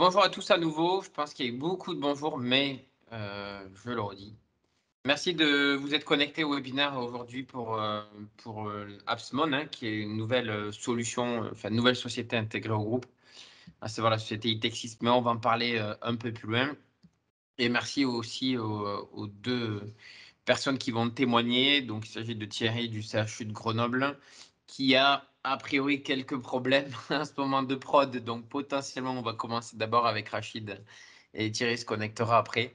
bonjour à tous à nouveau. Je pense qu'il y a eu beaucoup de bonjour, mais euh, je le redis. Merci de vous être connecté au webinaire aujourd'hui pour, euh, pour Absmon, euh, Appsmon, hein, qui est une nouvelle solution, enfin, nouvelle société intégrée au groupe, à savoir la société Itexis, mais on va en parler un peu plus loin. Et merci aussi aux, deux personnes qui vont témoigner. Donc, il s'agit de Thierry du CHU de Grenoble, qui a a priori quelques problèmes à ce moment de prod, donc potentiellement on va commencer d'abord avec Rachid et Thierry se connectera après.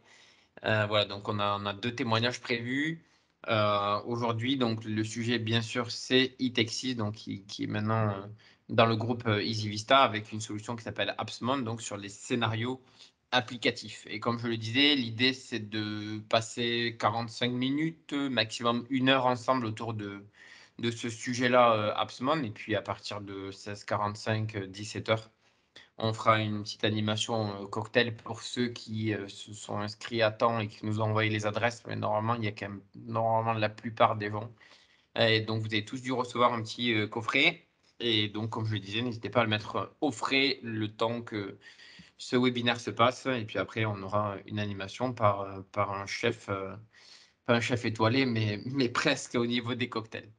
Euh, voilà, donc on a, a, deux témoignages prévus euh, aujourd'hui. Donc le sujet, bien sûr, c'est Itexis, donc qui, est maintenant euh, dans le groupe EasyVista avec une solution qui s'appelle AppsMond, donc sur les scénarios applicatifs. Et comme je le disais, l'idée c'est de passer 45 minutes, maximum une heure ensemble autour de de ce sujet-là, euh, Absman. Et puis à partir de 16h45, 17h, euh, on fera une petite animation euh, cocktail pour ceux qui se sont inscrits à temps et qui nous ont envoyé les adresses. Mais normalement, il y a quand même normalement la plupart des gens. Et donc, vous avez tous dû recevoir un petit coffret. Et donc, comme je le disais, n'hésitez pas à le mettre au frais le temps que ce webinaire se passe. Et puis après, on aura une animation par, par un chef, pas un chef étoilé, mais, mais presque au niveau des cocktails.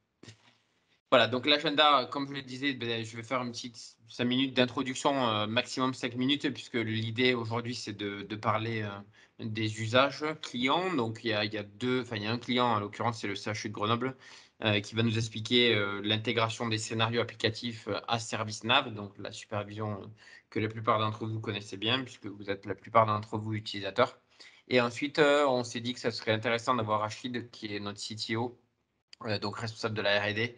Voilà, donc l'agenda, comme je le disais, ben, je vais faire une petite 5 minutes d'introduction, euh, maximum 5 minutes, puisque l'idée aujourd'hui, c'est de, parler euh, des usages clients. Donc, il y a, deux, il y a un client, en l'occurrence, c'est le CHU de Grenoble, euh, qui va nous expliquer l'intégration des scénarios applicatifs à ServiceNav, donc la supervision que la plupart d'entre vous connaissez bien, puisque vous êtes la plupart d'entre vous utilisateurs. Et ensuite, on s'est dit que ça serait intéressant d'avoir Rachid, qui est notre CTO, donc responsable de la R&D,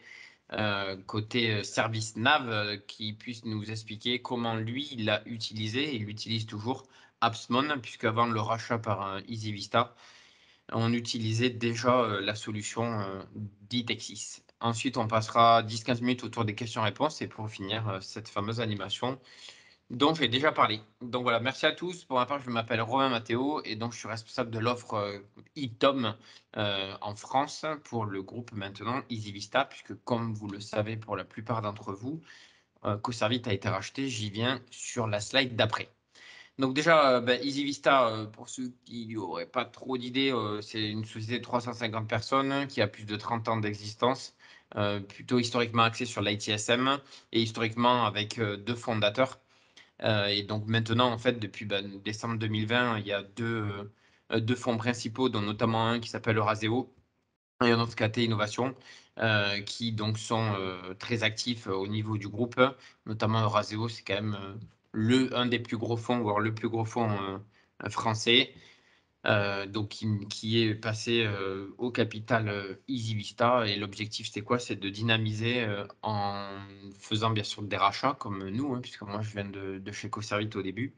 euh, côté euh, service nav euh, qui puisse nous expliquer comment lui l'a utilisé. Il utilise toujours Appsmon, avant le rachat par EasyVista, on utilisait déjà la solution d'Itexis. Ensuite, on passera 10-15 minutes autour des questions-réponses et pour finir cette fameuse animation dont j'ai déjà parlé. Donc voilà, merci à tous. Pour ma part, je m'appelle Romain Mathéo et donc je suis responsable de l'offre euh, e-tom euh, en France pour le groupe maintenant EasyVista, puisque comme vous le savez pour la plupart d'entre vous, euh, Coservit a été racheté. J'y viens sur la slide d'après. Donc déjà, euh, ben, EasyVista, pour ceux qui n'auraient pas trop d'idées, c'est une société de 350 personnes qui a plus de 30 ans d'existence. plutôt historiquement axée sur l'ITSM et historiquement avec deux fondateurs, euh, et donc maintenant, en fait, depuis ben, décembre 2020, il y a euh, deux, fonds principaux, dont notamment un qui s'appelle Euraseo et un autre été Innovation, euh, qui donc sont très actifs au niveau du groupe, notamment Euraseo, c'est quand même le, un des plus gros fonds, voire le plus gros fonds français. Euh, donc qui, est passé euh, au capital euh, EasyVista. Et l'objectif, c'est quoi C'est de dynamiser en faisant bien sûr des rachats comme nous, hein, puisque moi je viens de, chez CoServit au début.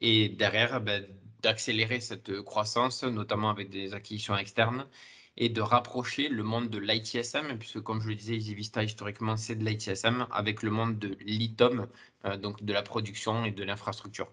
Et derrière, eh ben, d'accélérer cette croissance, notamment avec des acquisitions externes et de rapprocher le monde de l'ITSM, puisque comme je le disais, EasyVista historiquement c'est de l'ITSM, avec le monde de l'ITOM, donc de la production et de l'infrastructure.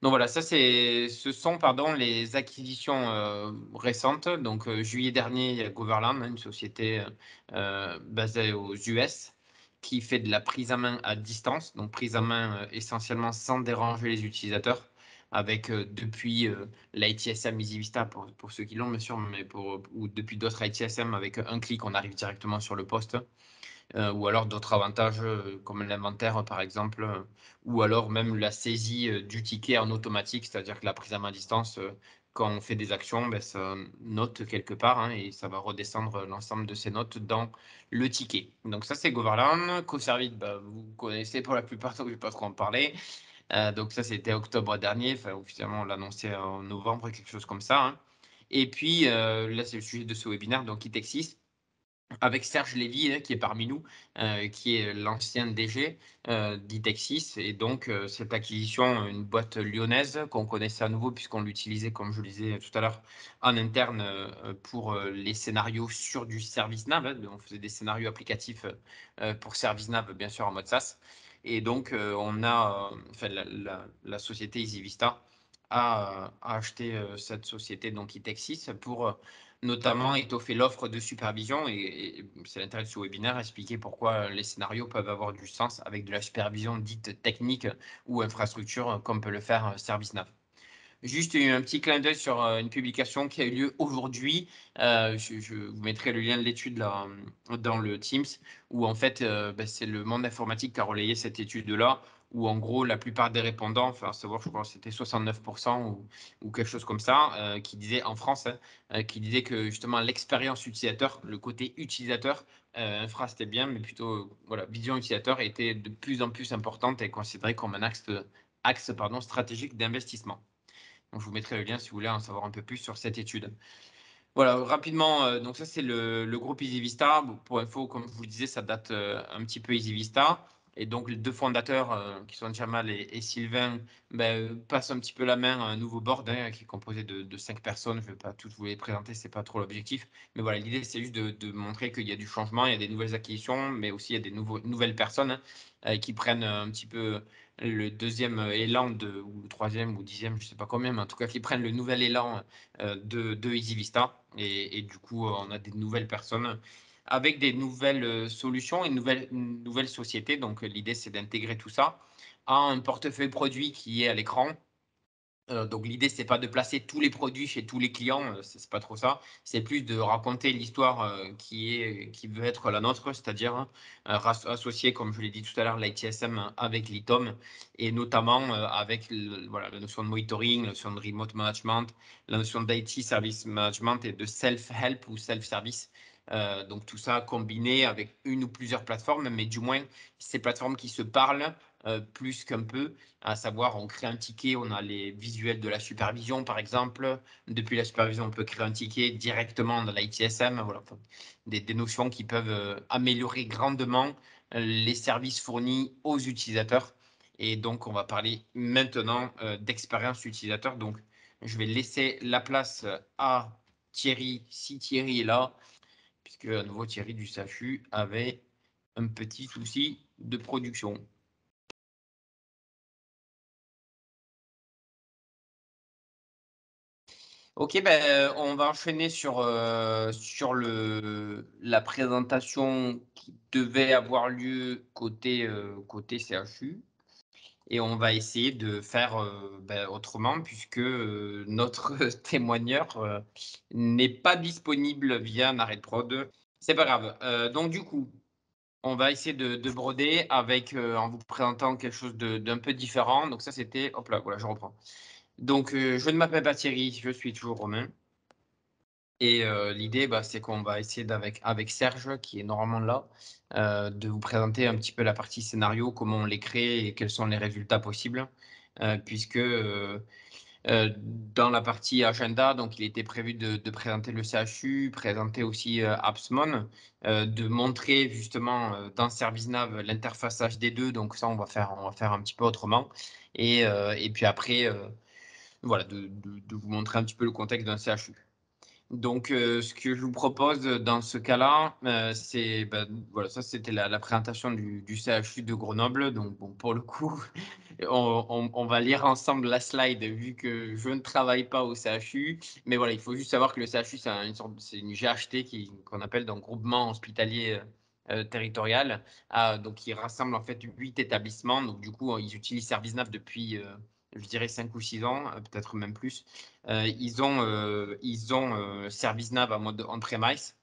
Donc voilà, ça c'est, ce sont pardon les acquisitions euh, récentes. Donc euh, juillet dernier, il y a Goverland, une société euh, basée aux US, qui fait de la prise à main à distance, donc prise à main essentiellement sans déranger les utilisateurs, avec depuis l'ITSM EasyVista pour, pour ceux qui l'ont bien sûr, mais pour ou depuis d'autres ITSM avec un clic, on arrive directement sur le poste. Euh, ou alors d'autres avantages euh, comme l'inventaire euh, par exemple, ou alors même la saisie du ticket en automatique, c'est-à-dire que la prise à main distance, quand on fait des actions, ben, ça note quelque part hein, et ça va redescendre l'ensemble de ces notes dans le ticket. Donc ça c'est Goverland, CoServit, ben, vous connaissez pour la plupart, donc je ne vais pas trop en parler. donc ça, c'était octobre dernier. Enfin, officiellement, on l'annonçait en novembre, quelque chose comme ça. Hein. Et puis, là, c'est le sujet de ce webinaire, donc qui texis avec Serge Lévy hein, qui est parmi nous, euh, qui est l'ancien DG euh, d'Itexis. Et donc, euh, cette acquisition, une boîte lyonnaise qu'on connaissait à nouveau puisqu'on l'utilisait, comme je le disais tout à l'heure, en interne euh, pour les scénarios sur du ServiceNav. Hein. on faisait des scénarios applicatifs pour ServiceNav, bien sûr, en mode SaaS. Et donc, on a, enfin, la, société EasyVista a, a acheté cette société, donc Itexis, pour notamment étoffer l'offre de supervision. Et, c'est l'intérêt de ce webinaire, expliquer pourquoi euh, les scénarios peuvent avoir du sens avec de la supervision dite technique ou infrastructure, euh, comme peut le faire euh, ServiceNav. Juste un petit clin d'œil sur une publication qui a eu lieu aujourd'hui. je, vous mettrai le lien de l'étude dans le Teams, où en fait, bah, c'est le monde informatique qui a relayé cette étude-là, où en gros la plupart des répondants, enfin, savoir, je crois que c'était 69% ou, quelque chose comme ça, euh, qui disait en France, hein, euh, qui disait que justement l'expérience utilisateur, le côté utilisateur, euh, infra c'était bien, mais plutôt voilà, vision utilisateur était de plus en plus importante et considérée comme un axe, axe pardon, stratégique d'investissement. Donc, je vous mettrai le lien si vous voulez en savoir un peu plus sur cette étude. Voilà, rapidement, euh, donc ça c'est le, groupe EasyVista. Pour info, comme je vous le disais, ça date un petit peu EasyVista. Et donc, les deux fondateurs, euh, qui sont Jamal et, Sylvain, ben, euh, passent un petit peu la main à un nouveau board hein, qui est composé de, cinq personnes. Je ne vais pas toutes vous les présenter, ce n'est pas trop l'objectif. Mais voilà, l'idée, c'est juste de, montrer qu'il y a du changement, il y a des nouvelles acquisitions, mais aussi il y a des nouveaux, nouvelles personnes hein, euh, qui prennent un petit peu le deuxième élan, de, ou le troisième, ou dixième, je ne sais pas combien, mais en tout cas, qui prennent le nouvel élan de, EasyVista. Et, et, du coup, on a des nouvelles personnes avec des nouvelles euh, solutions et une nouvelle, société. Donc euh, l'idée, c'est d'intégrer tout ça à un portefeuille produit qui est à l'écran. Euh, donc l'idée, c'est pas de placer tous les produits chez tous les clients, Ce c'est pas trop ça. C'est plus de raconter l'histoire qui est qui veut être la nôtre, c'est-à-dire hein, associer, comme je l'ai dit tout à l'heure, l'ITSM avec l'ITOM et notamment avec voilà, la notion de monitoring, la notion de remote management, la notion d'IT service management et de self-help ou self-service euh, donc tout ça combiné avec une ou plusieurs plateformes, mais du moins ces plateformes qui se parlent euh, plus qu'un peu, à savoir on crée un ticket, on a les visuels de la supervision par exemple. Depuis la supervision, on peut créer un ticket directement dans l'ITSM. Voilà, des, notions qui peuvent euh, améliorer grandement les services fournis aux utilisateurs. Et donc on va parler maintenant d'expérience utilisateur. Donc je vais laisser la place à Thierry, si Thierry est là, puisque à nouveau Thierry du CHU avait un petit souci de production. Ok, ben, on va enchaîner sur, euh, sur le, la présentation qui devait avoir lieu côté, euh, côté CHU et on va essayer de faire euh, ben, autrement puisque euh, notre témoigneur euh, n'est pas disponible via un arrêt de prod. C'est pas grave. donc du coup, on va essayer de, broder avec en vous présentant quelque chose d'un peu différent. Donc ça c'était, hop là, voilà, je reprends. Donc je ne m'appelle pas Thierry, je suis toujours Romain. Et l'idée, bah, c'est qu'on va essayer avec Serge, qui est normalement là, de vous présenter un petit peu la partie scénario, comment on les crée et quels sont les résultats possibles, puisque dans la partie agenda, donc il était prévu de, présenter le CHU, présenter aussi Appsmon, de montrer justement dans ServiceNav l'interface HD2. Donc ça, on va faire, on va faire un petit peu autrement. Et, puis après, voilà, de, vous montrer un petit peu le contexte d'un CHU. Donc, euh, ce que je vous propose dans ce cas-là, euh, c'est. Ben, voilà, ça, c'était la, présentation du, CHU de Grenoble. Donc, bon, pour le coup, on, va lire ensemble la slide, vu que je ne travaille pas au CHU. Mais voilà, il faut juste savoir que le CHU, c'est une, sorte, une GHT qu'on appelle donc groupement hospitalier. Euh, territorial, ah, donc il rassemble en fait huit établissements. Donc du coup, ils utilisent ServiceNav depuis je dirais 5 ou 6 ans, euh, peut-être même plus, euh, ils ont, euh, ils ont euh, ServiceNav en mode on-premise.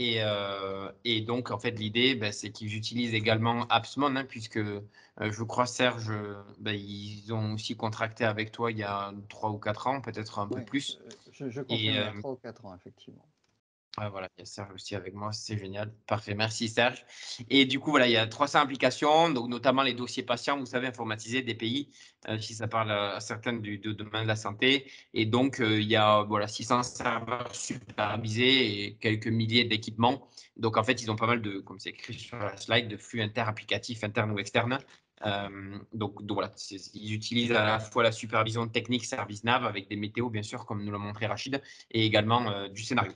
Et, euh, et, donc, en fait, l'idée, ben, c'est qu'ils utilisent également AppsMon, hein, puisque euh, je crois, Serge, ben, ils ont aussi contracté avec toi il y a 3 ou 4 ans, peut-être un peu plus. Je, je confirme, et, 3 ou 4 ans, effectivement. Ouais, ah, voilà, il y a Serge aussi avec moi, c'est génial. Parfait, merci Serge. Et du coup, voilà, il y a 300 applications, donc notamment les dossiers patients, vous savez, informatiser des pays, euh, si ça parle à certains du, domaine de la santé. Et donc, euh, il y a voilà, 600 serveurs supervisés et quelques milliers d'équipements. Donc, en fait, ils ont pas mal de, comme c'est écrit sur la slide, de flux interapplicatifs internes ou externes. Euh, donc, donc, voilà, ils utilisent à la fois la supervision technique service nav avec des météos, bien sûr, comme nous l'a montré Rachid, et également du scénario.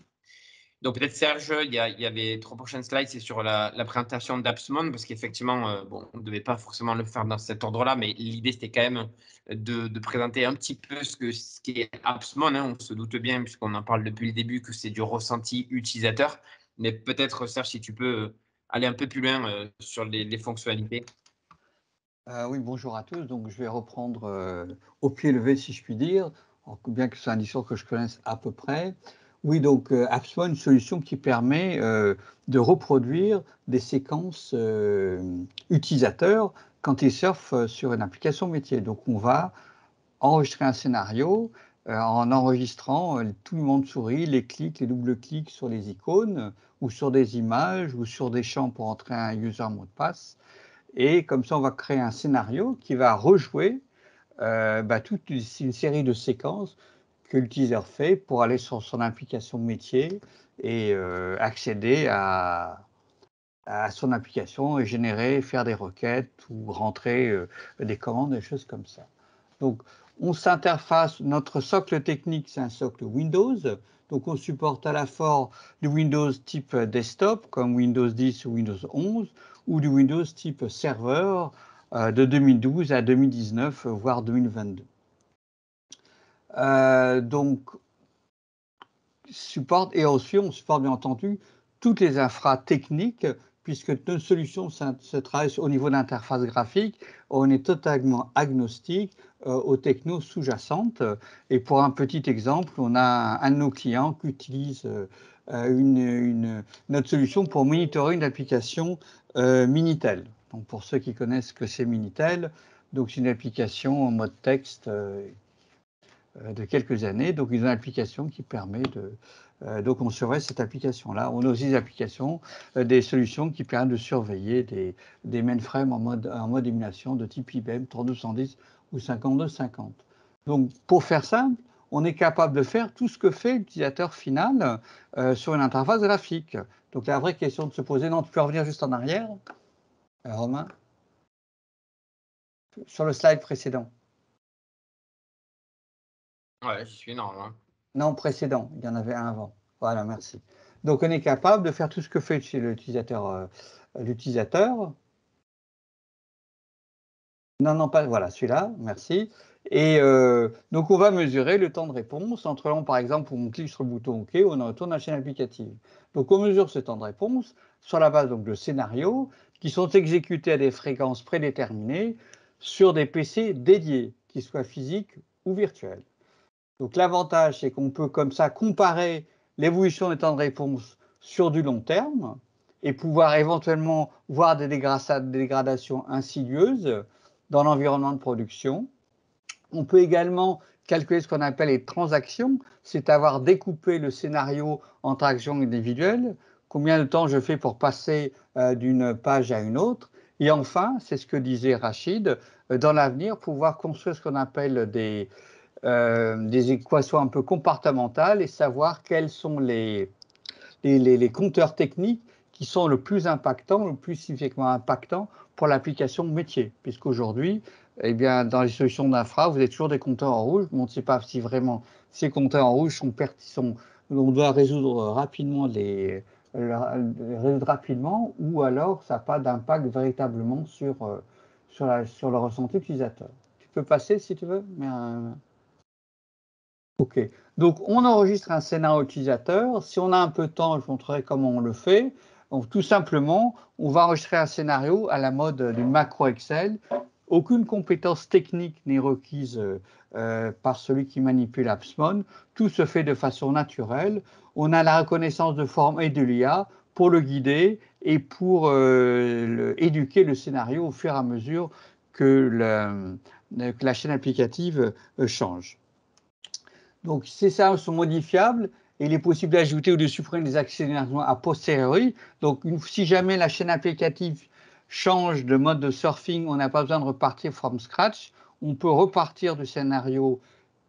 Donc peut-être Serge, il y, avait trois prochaines slides, c'est sur la, présentation d'Absmon, parce qu'effectivement, euh, on ne devait pas forcément le faire dans cet ordre-là, mais l'idée c'était quand même de, présenter un petit peu ce, que, ce qu'est Appsmon. Hein. on se doute bien, puisqu'on en parle depuis le début, que c'est du ressenti utilisateur. Mais peut-être Serge, si tu peux euh, aller un peu plus loin euh, sur les, fonctionnalités. oui, bonjour à tous. Donc je vais reprendre au pied levé, si je puis dire, bien que c'est un discours que je connaisse à peu près. Oui, donc euh, une solution qui permet euh, de reproduire des séquences euh, utilisateurs quand ils surfent euh, sur une application métier. Donc on va enregistrer un scénario en enregistrant tout le monde souris, les clics, les doubles clics sur les icônes ou sur des images ou sur des champs pour entrer un user mot de passe. Et comme ça, on va créer un scénario qui va rejouer bah, toute une série de séquences que fait pour aller sur son application métier et euh, accéder à, son application et générer, faire des requêtes ou rentrer euh, des commandes, des choses comme ça. Donc, on s'interface, notre socle technique, c'est un socle Windows. Donc, on supporte à la fois du Windows type desktop, comme Windows 10 ou Windows 11, ou du Windows type serveur euh, de 2012 à 2019, voire 2022. Euh, donc, support et aussi on supporte bien entendu toutes les infra techniques, puisque notre solution se travaille au niveau d'interface graphique, on est totalement agnostique euh, aux technos sous-jacentes. Et pour un petit exemple, on a un de nos clients qui utilise euh, une, notre solution pour monitorer une application Minitel. Donc pour ceux qui connaissent que c'est Minitel, donc c'est une application en mode texte euh, de quelques années. Donc, ils ont une application qui permet de. Euh, donc, on surveille cette application-là. On a aussi des applications, euh, des solutions qui permettent de surveiller des, des mainframes en mode, en mode émulation de type IBM 3210 ou 5250. Donc, pour faire simple, on est capable de faire tout ce que fait l'utilisateur final sur une interface graphique. Donc, la vraie question de se poser, non, tu peux revenir juste en arrière, Romain, sur le slide précédent. Oui, je suis normal. Non, précédent, il y en avait un avant. Voilà, merci. Donc on est capable de faire tout ce que fait l'utilisateur. Euh, l'utilisateur. Non, non, pas voilà, celui-là, merci. Et euh, donc on va mesurer le temps de réponse entre par exemple, où on clique sur le bouton OK, on retourne à la chaîne applicative. Donc on mesure ce temps de réponse sur la base donc, de scénarios qui sont exécutés à des fréquences prédéterminées sur des PC dédiés, qu'ils soient physiques ou virtuels. Donc l'avantage, c'est qu'on peut comme ça comparer l'évolution des temps de réponse sur du long terme et pouvoir éventuellement voir des, dégradations insidieuses dans l'environnement de production. On peut également calculer ce qu'on appelle les transactions, c'est avoir découpé le scénario entre actions individuelles, combien de temps je fais pour passer euh, d'une page à une autre. Et enfin, c'est ce que disait Rachid, euh, dans l'avenir, pouvoir construire ce qu'on appelle des, euh, des équations un peu comportementales et savoir quels sont les, les, compteurs techniques qui sont le plus impactants, le plus significativement impactant pour l'application métier. Puisqu'aujourd'hui, eh bien, dans les solutions d'infra, vous avez toujours des compteurs en rouge. on ne sait pas si vraiment ces compteurs en rouge sont, pertinents. on doit résoudre rapidement les, résoudre rapidement ou alors ça n'a pas d'impact véritablement sur, euh, sur, la, sur le ressenti utilisateur. Tu peux passer si tu veux, mais euh, OK. Donc, on enregistre un scénario utilisateur. Si on a un peu de temps, je vous montrerai comment on le fait. tout simplement, on va enregistrer un scénario à la mode du macro Excel. Aucune compétence technique n'est requise euh, euh, par celui qui manipule Appsmon. Tout se fait de façon naturelle. On a la reconnaissance de forme et de l'IA pour le guider et pour euh, éduquer le scénario au fur et à mesure que la chaîne applicative change. Donc ces scénarios sont modifiables et il est possible d'ajouter ou de supprimer des accélérations a posteriori. Donc si jamais la chaîne applicative change de mode de surfing, on n'a pas besoin de repartir from scratch. On peut repartir du scénario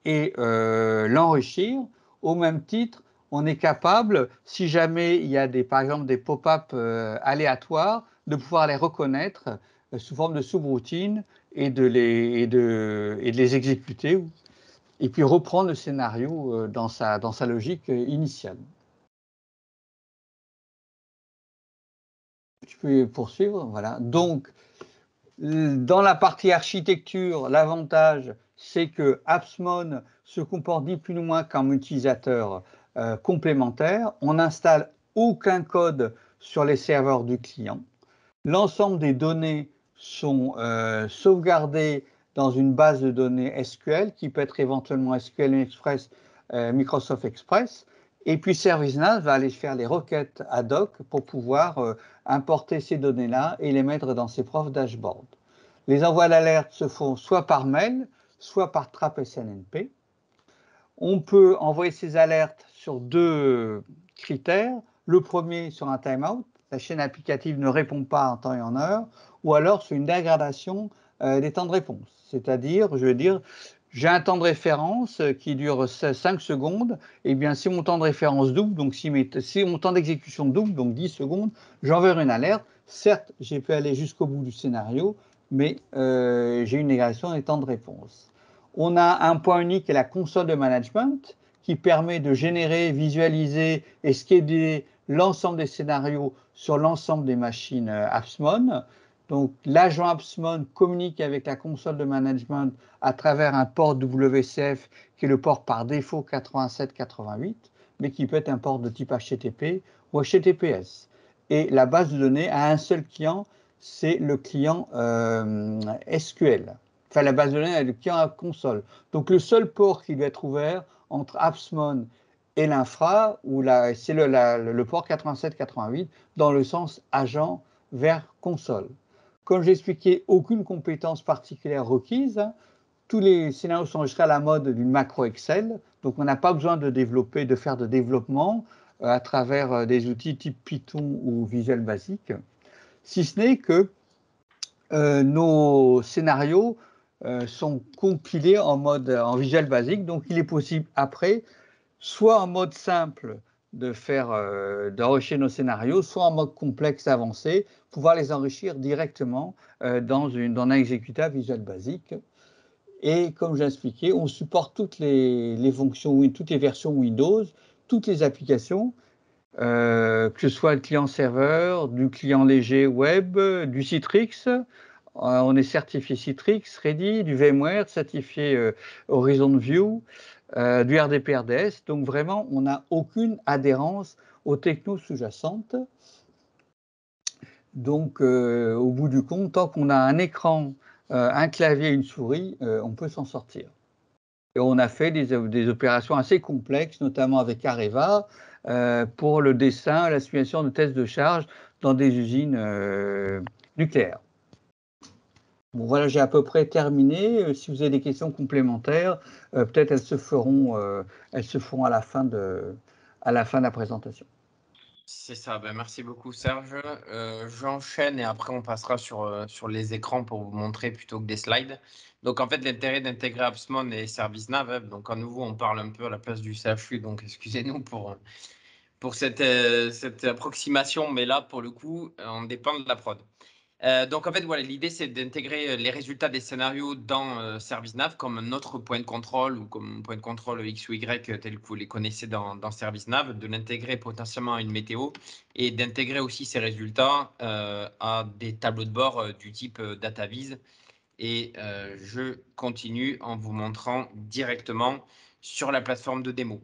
et euh, l'enrichir. Au même titre, on est capable, si jamais il y a des, par exemple des pop ups euh, aléatoires, de pouvoir les reconnaître euh, sous forme de subroutine et de, et de les exécuter et puis reprendre le scénario euh, dans sa, logique euh, initiale. Tu peux poursuivre, voilà. Donc, dans la partie architecture, l'avantage, c'est que Appsmon se comporte ni plus ou moins comme utilisateur euh, complémentaire. On n'installe aucun code sur les serveurs du client. L'ensemble des données sont sauvegardées dans une base de données SQL qui peut être éventuellement SQL Express, euh, Microsoft Express. Et puis ServiceNAS va aller faire les requêtes ad hoc pour pouvoir euh, importer ces données-là et les mettre dans ses profs dashboard. Les envois d'alerte se font soit par mail, soit par Trap SNNP. On peut envoyer ces alertes sur deux critères. Le premier sur un timeout, la chaîne applicative ne répond pas en temps et en heure, ou alors sur une dégradation euh, des temps de réponse. C'est-à-dire, je veux dire, j'ai un temps de référence euh, qui dure 5 secondes, et eh bien si mon temps de référence double, donc si, mon temps d'exécution double, donc 10 secondes, j'enverrai une alerte. Certes, j'ai pu aller jusqu'au bout du scénario, mais euh, j'ai une négation des temps de réponse. On a un point unique qui la console de management, qui permet de générer, visualiser et skéder l'ensemble des scénarios sur l'ensemble des machines Appsmon. Donc, l'agent AppSmon communique avec la console de management à travers un port WCF qui est le port par défaut 8788, mais qui peut être un port de type HTTP ou HTTPS. Et la base de données a un seul client, c'est le client euh, SQL. Enfin, la base de données a le client console. Donc, le seul port qui doit être ouvert entre AppSmon et l'infra, c'est le, le, port 8788, dans le sens agent vers console. Comme j'expliquais, aucune compétence particulière requise. Tous les scénarios sont enregistrés à la mode d'une macro Excel, donc on n'a pas besoin de développer, de faire de développement euh, à travers euh, des outils type Python ou Visual Basic, si ce n'est que euh, nos scénarios sont compilés en mode en Visual Basic, donc il est possible après, soit en mode simple de faire nos scénarios, soit en mode complexe avancé, pouvoir les enrichir directement euh, dans, une, dans un exécutable Visual Basic. Et comme j'ai expliqué, on supporte toutes les, les, fonctions, toutes les versions Windows, toutes les applications, euh, que ce soit le client serveur, du client léger web, du Citrix. Euh, on est certifié Citrix, Ready, du VMware, certifié Horizon View, du RDP RDS. Donc vraiment, on n'a aucune adhérence aux technos sous-jacentes. Donc, euh, au bout du compte, tant qu'on a un écran, euh, un clavier, une souris, euh, on peut s'en sortir. Et on a fait des, opérations assez complexes, notamment avec Areva, pour le dessin, la simulation de tests de charge dans des usines nucléaires. Bon, voilà, j'ai à peu près terminé. Si vous avez des questions complémentaires, peut-être elles se feront, elles se feront à la fin de, à la fin de la présentation. C'est ça, ben merci beaucoup Serge. Euh, j'enchaîne et après on passera sur, euh, sur les écrans pour vous montrer plutôt que des slides. Donc en fait l'intérêt d'intégrer Absmon et ServiceNav, donc à nouveau on parle un peu à la place du CHU, donc excusez-nous pour, pour cette, euh, cette approximation, mais là pour le coup on dépend de la prod. Euh, donc en fait, l'idée c'est d'intégrer euh, les résultats des scénarios dans euh, ServiceNav comme notre point de contrôle ou comme un point de contrôle X ou Y tel que vous les connaissez dans, ServiceNav, de l'intégrer potentiellement à une météo et d'intégrer aussi ces résultats à des tableaux de bord du type DataVis. Et je continue en vous montrant directement sur la plateforme de démo.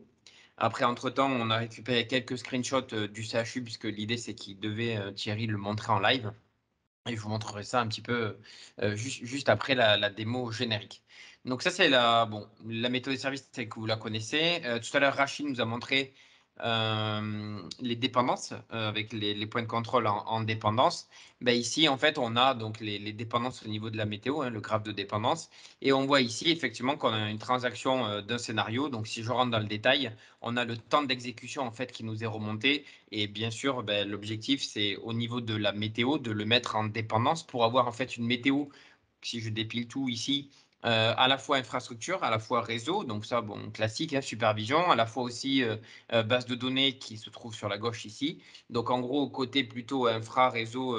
Après, entre-temps, on a récupéré quelques screenshots du CHU puisque l'idée c'est qu'il devait, Thierry, le montrer en live. Et je vous montrerai ça un petit peu euh, euh, juste, après la, démo générique. Donc ça, c'est la, bon, la méthode des services, telle que vous la connaissez. Euh, tout à l'heure, Rachid nous a montré euh, les dépendances, euh, avec les, points de contrôle en, dépendance, ben ici, en fait, on a donc les, dépendances au niveau de la météo, hein, le graphe de dépendance. Et on voit ici, effectivement, qu'on a une transaction euh, d'un scénario. Donc, si je rentre dans le détail, on a le temps d'exécution, en fait, qui nous est remonté. Et bien sûr, ben, l'objectif, c'est au niveau de la météo, de le mettre en dépendance pour avoir, en fait, une météo, si je dépile tout ici, euh, à la fois infrastructure, à la fois réseau, donc ça, bon, classique, hein, supervision, à la fois aussi euh, euh, base de données qui se trouve sur la gauche ici. Donc en gros, côté plutôt infra, réseau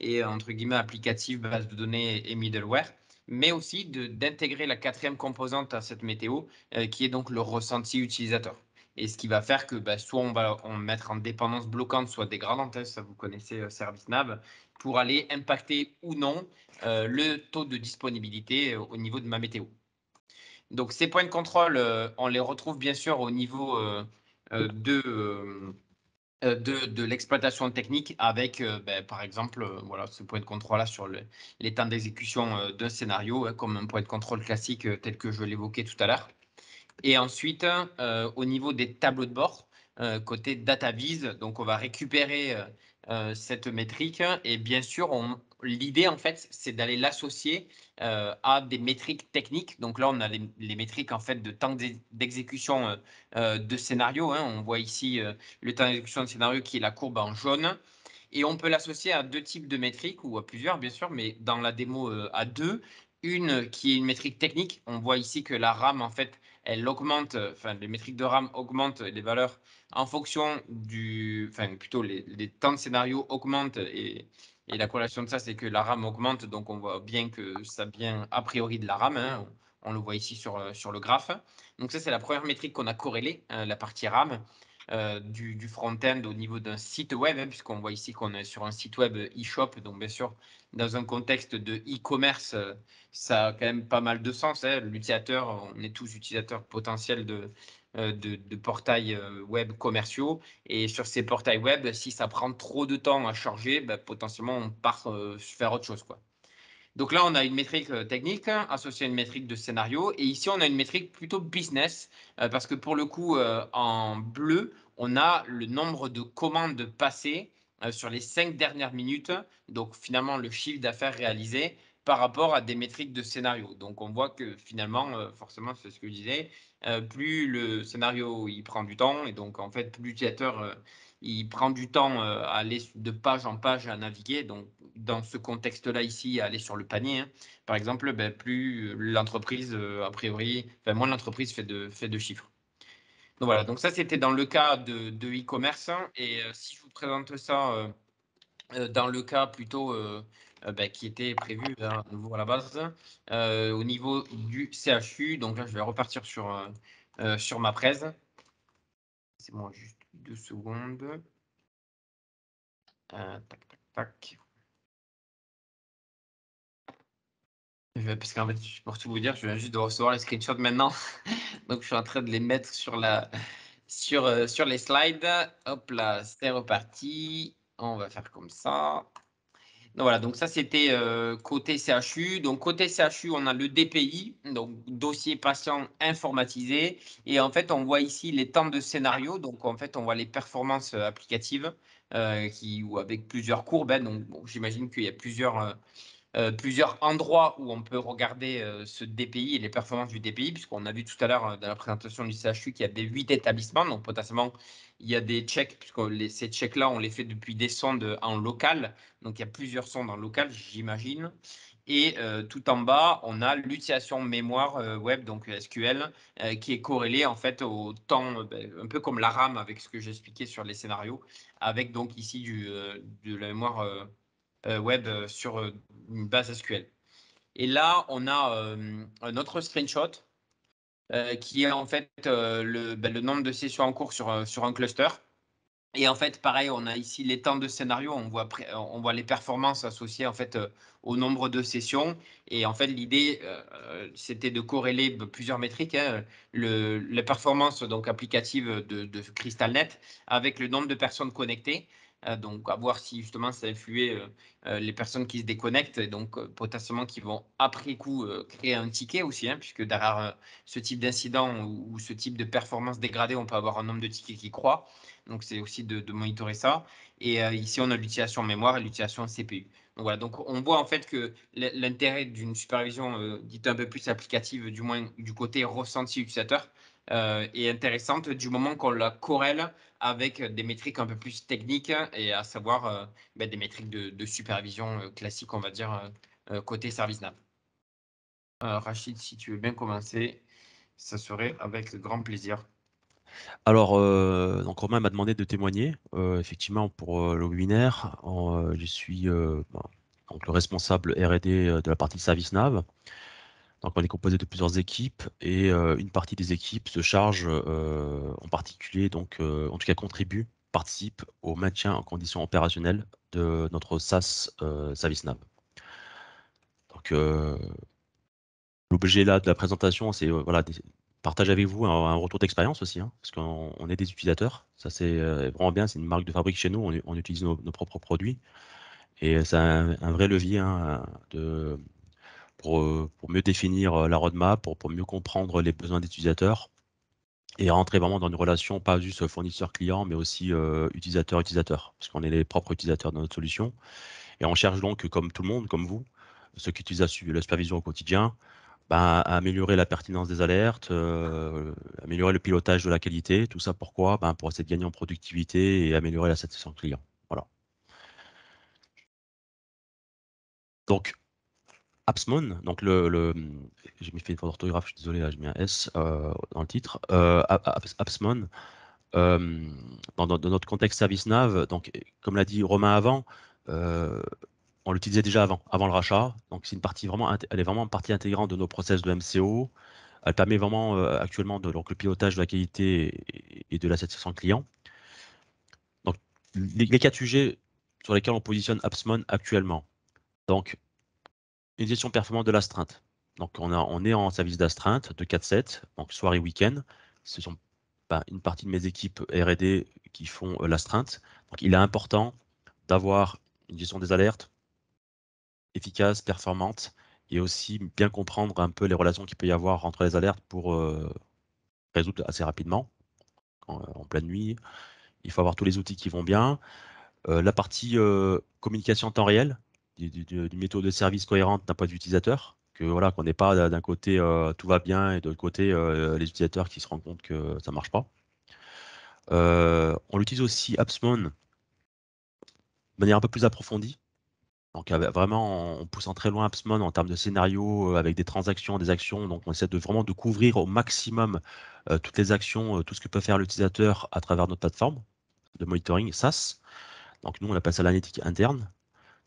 et entre guillemets applicatif, base de données et middleware, mais aussi d'intégrer la quatrième composante à cette météo, qui est donc le ressenti utilisateur. Et ce qui va faire que bah, soit on va mettre en dépendance bloquante, soit dégradante, hein, ça vous connaissez ServiceNav, pour aller impacter ou non euh, le taux de disponibilité euh, au niveau de ma météo. Donc ces points de contrôle, euh, on les retrouve bien sûr au niveau de, de, l'exploitation technique avec, ben, par exemple, voilà, ce point de contrôle là sur le, les temps d'exécution d'un scénario, hein, comme un point de contrôle classique tel que je l'évoquais tout à l'heure. Et ensuite, au niveau des tableaux de bord, côté vise, donc on va récupérer euh, cette métrique. Et bien sûr, l'idée, en fait, c'est d'aller l'associer euh, à des métriques techniques. Donc là, on a les, métriques, en fait, de temps d'exécution euh, de scénario. Hein. On voit ici le temps d'exécution de scénario qui est la courbe en jaune. Et on peut l'associer à deux types de métriques, ou à plusieurs, bien sûr, mais dans la démo à deux. Une qui est une métrique technique. On voit ici que la RAM, en fait, elle augmente, euh, enfin, les métriques de RAM augmentent les valeurs en fonction du, enfin, plutôt les, temps de scénario augmentent et, la corrélation de ça, c'est que la RAM augmente, donc on voit bien que ça vient a priori de la RAM. Hein. On, le voit ici sur, euh, sur le graphe. Donc ça, c'est la première métrique qu'on a corrélée, hein, la partie RAM. Euh, du, front-end au niveau d'un site web, hein, puisqu'on voit ici qu'on est sur un site web euh, e-shop. Donc, bien sûr, dans un contexte de e-commerce, euh, ça a quand même pas mal de sens. Hein. L'utilisateur, on est tous utilisateurs potentiels de, de, portails web commerciaux. Et sur ces portails web, si ça prend trop de temps à charger, ben, potentiellement, on part faire autre chose. quoi. Donc là, on a une métrique technique hein, associée à une métrique de scénario. Et ici, on a une métrique plutôt business, parce que pour le coup, en bleu, on a le nombre de commandes passées euh, sur les cinq dernières minutes, donc finalement le chiffre d'affaires réalisé par rapport à des métriques de scénario. Donc on voit que finalement, euh, forcément, c'est ce que je disais, euh, plus le scénario il prend du temps, et donc en fait, plus l'utilisateur il prend du temps à aller de page en page à naviguer. Donc dans ce contexte-là ici, aller sur le panier, hein. par exemple, ben, plus l'entreprise, a priori, moins l'entreprise fait de, fait de chiffres. Donc voilà, donc ça c'était dans le cas de, e-commerce. Hein, et euh, si je vous présente ça euh, euh, dans le cas plutôt bah, qui était prévu à nouveau à la base, au niveau du CHU, donc là je vais repartir sur, sur ma presse. C'est moi bon, juste deux secondes. tac, tac, tac. Parce qu'en fait, pour tout vous dire, je viens juste de recevoir les screenshots maintenant. Donc, je suis en train de les mettre sur, la, sur, euh, sur les slides. Hop là, c'est reparti. On va faire comme ça. Donc, voilà, donc ça, c'était euh, côté CHU. Donc, côté CHU, on a le DPI, donc dossier patient informatisé. Et en fait, on voit ici les temps de scénario. Donc, en fait, on voit les performances euh, applicatives qui, ou avec plusieurs courbes. Hein. donc, j'imagine qu'il y a plusieurs plusieurs endroits où on peut regarder ce DPI et les performances du DPI, puisqu'on a vu tout à l'heure dans la présentation du CHU qu'il y avait huit établissements, donc potentiellement il y a des checks, puisque les, ces checks-là, on les fait depuis des sondes en local, donc il y a plusieurs sondes en local, j'imagine. Et tout en bas, on a l'utilisation mémoire web, donc SQL, qui est corrélée en fait au temps, ben, un peu comme la RAM avec ce que j'expliquais sur les scénarios, avec donc ici du, de la mémoire euh, web euh, sur euh, une base SQL. Et là, on a un autre screenshot qui est en fait ben, le, nombre de sessions en cours sur, un cluster. Et en fait, pareil, on a ici les temps de scénario, on voit, les performances associées en fait au nombre de sessions. Et en fait, l'idée, c'était de corréler ben, plusieurs métriques, hein. le, les performances donc, applicatives de, de, CrystalNet avec le nombre de personnes connectées euh, donc, à voir si justement ça influait euh, euh, les personnes qui se déconnectent et donc potentiellement qui vont après coup créer un ticket aussi, hein, puisque derrière ce type d'incident ou, ce type de performance dégradée, on peut avoir un nombre de tickets qui croît. Donc, c'est aussi de, monitorer ça. Et ici, on a l'utilisation mémoire et l'utilisation CPU. Donc, voilà. Donc, on voit en fait que l'intérêt d'une supervision dite un peu plus applicative, du moins du côté ressenti utilisateur, euh, et intéressante du moment qu'on la corrèle avec des métriques un peu plus techniques et à savoir euh, ben, des métriques de, supervision euh, classique, on va dire, côté ServiceNav. Rachid, si tu veux bien commencer, ça serait avec grand plaisir. Alors, donc Romain m'a demandé de témoigner, effectivement, pour le webinaire. je suis ben, donc le responsable RD de la partie ServiceNav. Donc on est composé de plusieurs équipes et euh, une partie des équipes se charge euh, en particulier, donc euh, en tout cas contribue, participe au maintien en condition opérationnelle de notre SaaS ServiceNav. Donc l'objet là de la présentation, c'est voilà, partager avec vous un, retour d'expérience aussi, hein, parce qu'on est des utilisateurs. Ça c'est vraiment bien, c'est une marque de fabrique chez nous, on, utilise nos, propres produits et c'est un, vrai levier hein, de euh, pour, mieux définir euh, la roadmap, pour, pour mieux comprendre les besoins des utilisateurs et rentrer vraiment dans une relation pas juste fournisseur-client, mais aussi euh, utilisateur-utilisateur, parce qu'on est les propres utilisateurs de notre solution. Et on cherche donc, comme tout le monde, comme vous, ceux qui utilisent la, supervision au quotidien, ben, à améliorer la pertinence des alertes, améliorer le pilotage de la qualité, tout ça pourquoi ben, Pour essayer de gagner en productivité et améliorer la satisfaction client. Voilà. Donc, Absmon, donc le, le j'ai mis fait une faute d'orthographe, je suis désolé, là j'ai mis un S euh, dans le titre. Euh, Absmon, euh, dans, notre contexte service nav, donc comme l'a dit Romain avant, euh, on l'utilisait déjà avant, avant le rachat. Donc c'est une partie vraiment, elle est vraiment une partie intégrante de nos process de MCO. Elle permet vraiment actuellement de, donc le pilotage de la qualité et, de la satisfaction client. Donc les, les quatre sujets sur lesquels on positionne Absmon actuellement. Donc, une gestion performante de l'astreinte. Donc, on, a, on est en service d'astreinte de 4-7, donc soirée et week-end. Ce sont une partie de mes équipes RD qui font euh, l'astreinte. Donc, il est important d'avoir une gestion des alertes efficace, performante, et aussi bien comprendre un peu les relations qu'il peut y avoir entre les alertes pour euh, résoudre assez rapidement, euh, en, pleine nuit. Il faut avoir tous les outils qui vont bien. la partie communication en temps réel, méthode de service cohérente d'un point de utilisateur, que voilà, qu'on n'est pas d'un côté euh, tout va bien et de l'autre côté euh, les utilisateurs qui se rendent compte que ça ne marche pas. Euh, on l'utilise aussi AppSmon de manière un peu plus approfondie. Donc vraiment en poussant très loin AppSmon en termes de scénario avec des transactions, des actions. Donc on essaie de vraiment de couvrir au maximum toutes les actions, tout ce que peut faire l'utilisateur à travers notre plateforme de monitoring SaaS. Donc nous on appelle ça l'analytique interne.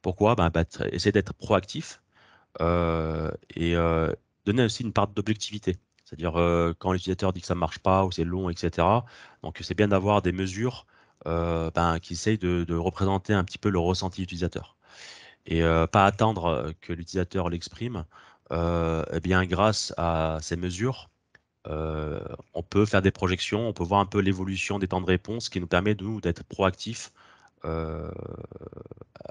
Pourquoi ben, bah, Essayer d'être proactif euh, et euh, donner aussi une part d'objectivité. C'est-à-dire euh, quand l'utilisateur dit que ça ne marche pas ou c'est long, etc. Donc c'est bien d'avoir des mesures ben, qui essayent de, représenter un petit peu le ressenti utilisateur. Et pas attendre que l'utilisateur l'exprime. Eh bien, grâce à ces mesures, on peut faire des projections, on peut voir un peu l'évolution des temps de réponse qui nous permet d'être proactifs euh,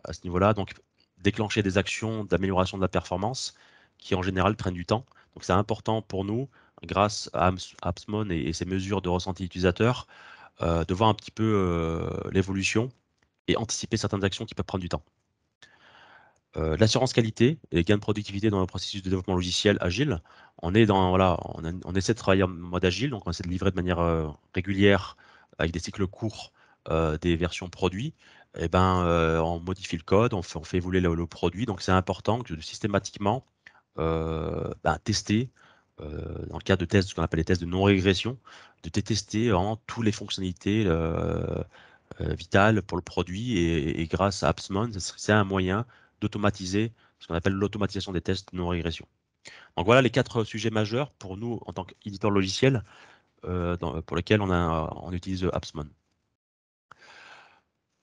à ce niveau-là. Donc, déclencher des actions d'amélioration de la performance qui, en général, prennent du temps. Donc, c'est important pour nous, grâce à Appsmon et, ses mesures de ressenti utilisateur, euh, de voir un petit peu euh, l'évolution et anticiper certaines actions qui peuvent prendre du temps. l'assurance qualité et les gains de productivité dans le processus de développement logiciel agile. On, est dans, voilà, on, essaie de travailler en mode agile, donc on essaie de livrer de manière régulière avec des cycles courts euh, des versions produits, eh ben, euh, on modifie le code, on fait, évoluer le, produit. Donc, c'est important de systématiquement euh, ben, tester, dans le cadre de tests, ce qu'on appelle les tests de non-régression, de tester en toutes les fonctionnalités vitales pour le produit. Et, grâce à Appsmon, c'est un moyen d'automatiser ce qu'on appelle l'automatisation des tests de non-régression. Donc, voilà les quatre sujets majeurs pour nous en tant qu'éditeur logiciel pour lesquels on, on utilise Appsmon.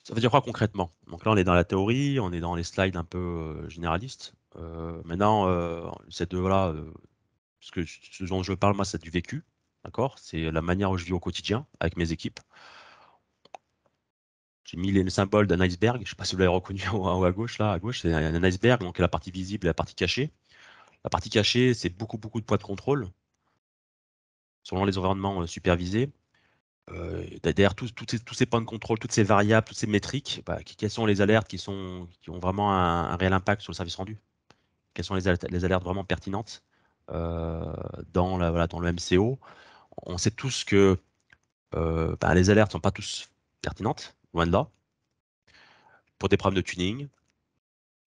Ça veut dire quoi concrètement Donc là, on est dans la théorie, on est dans les slides un peu euh, généralistes. Euh, maintenant, euh, ce, dont je parle, moi, c'est du vécu. D'accord C'est la manière où je vis au quotidien avec mes équipes. J'ai mis le symbole d'un iceberg. Je ne sais pas si vous l'avez reconnu en haut à gauche. Là, à gauche, c'est un iceberg, donc la partie visible et la partie cachée. La partie cachée, c'est beaucoup, beaucoup de poids de contrôle selon les environnements supervisés. Euh, derrière tous ces points de contrôle, toutes ces variables, toutes ces métriques, bah, quelles sont les alertes qui, ont vraiment un, réel impact sur le service rendu Quelles sont les alertes, vraiment pertinentes euh, dans, le MCO On sait tous que euh, bah, les alertes ne sont pas toutes pertinentes, loin de là. Pour des problèmes de tuning,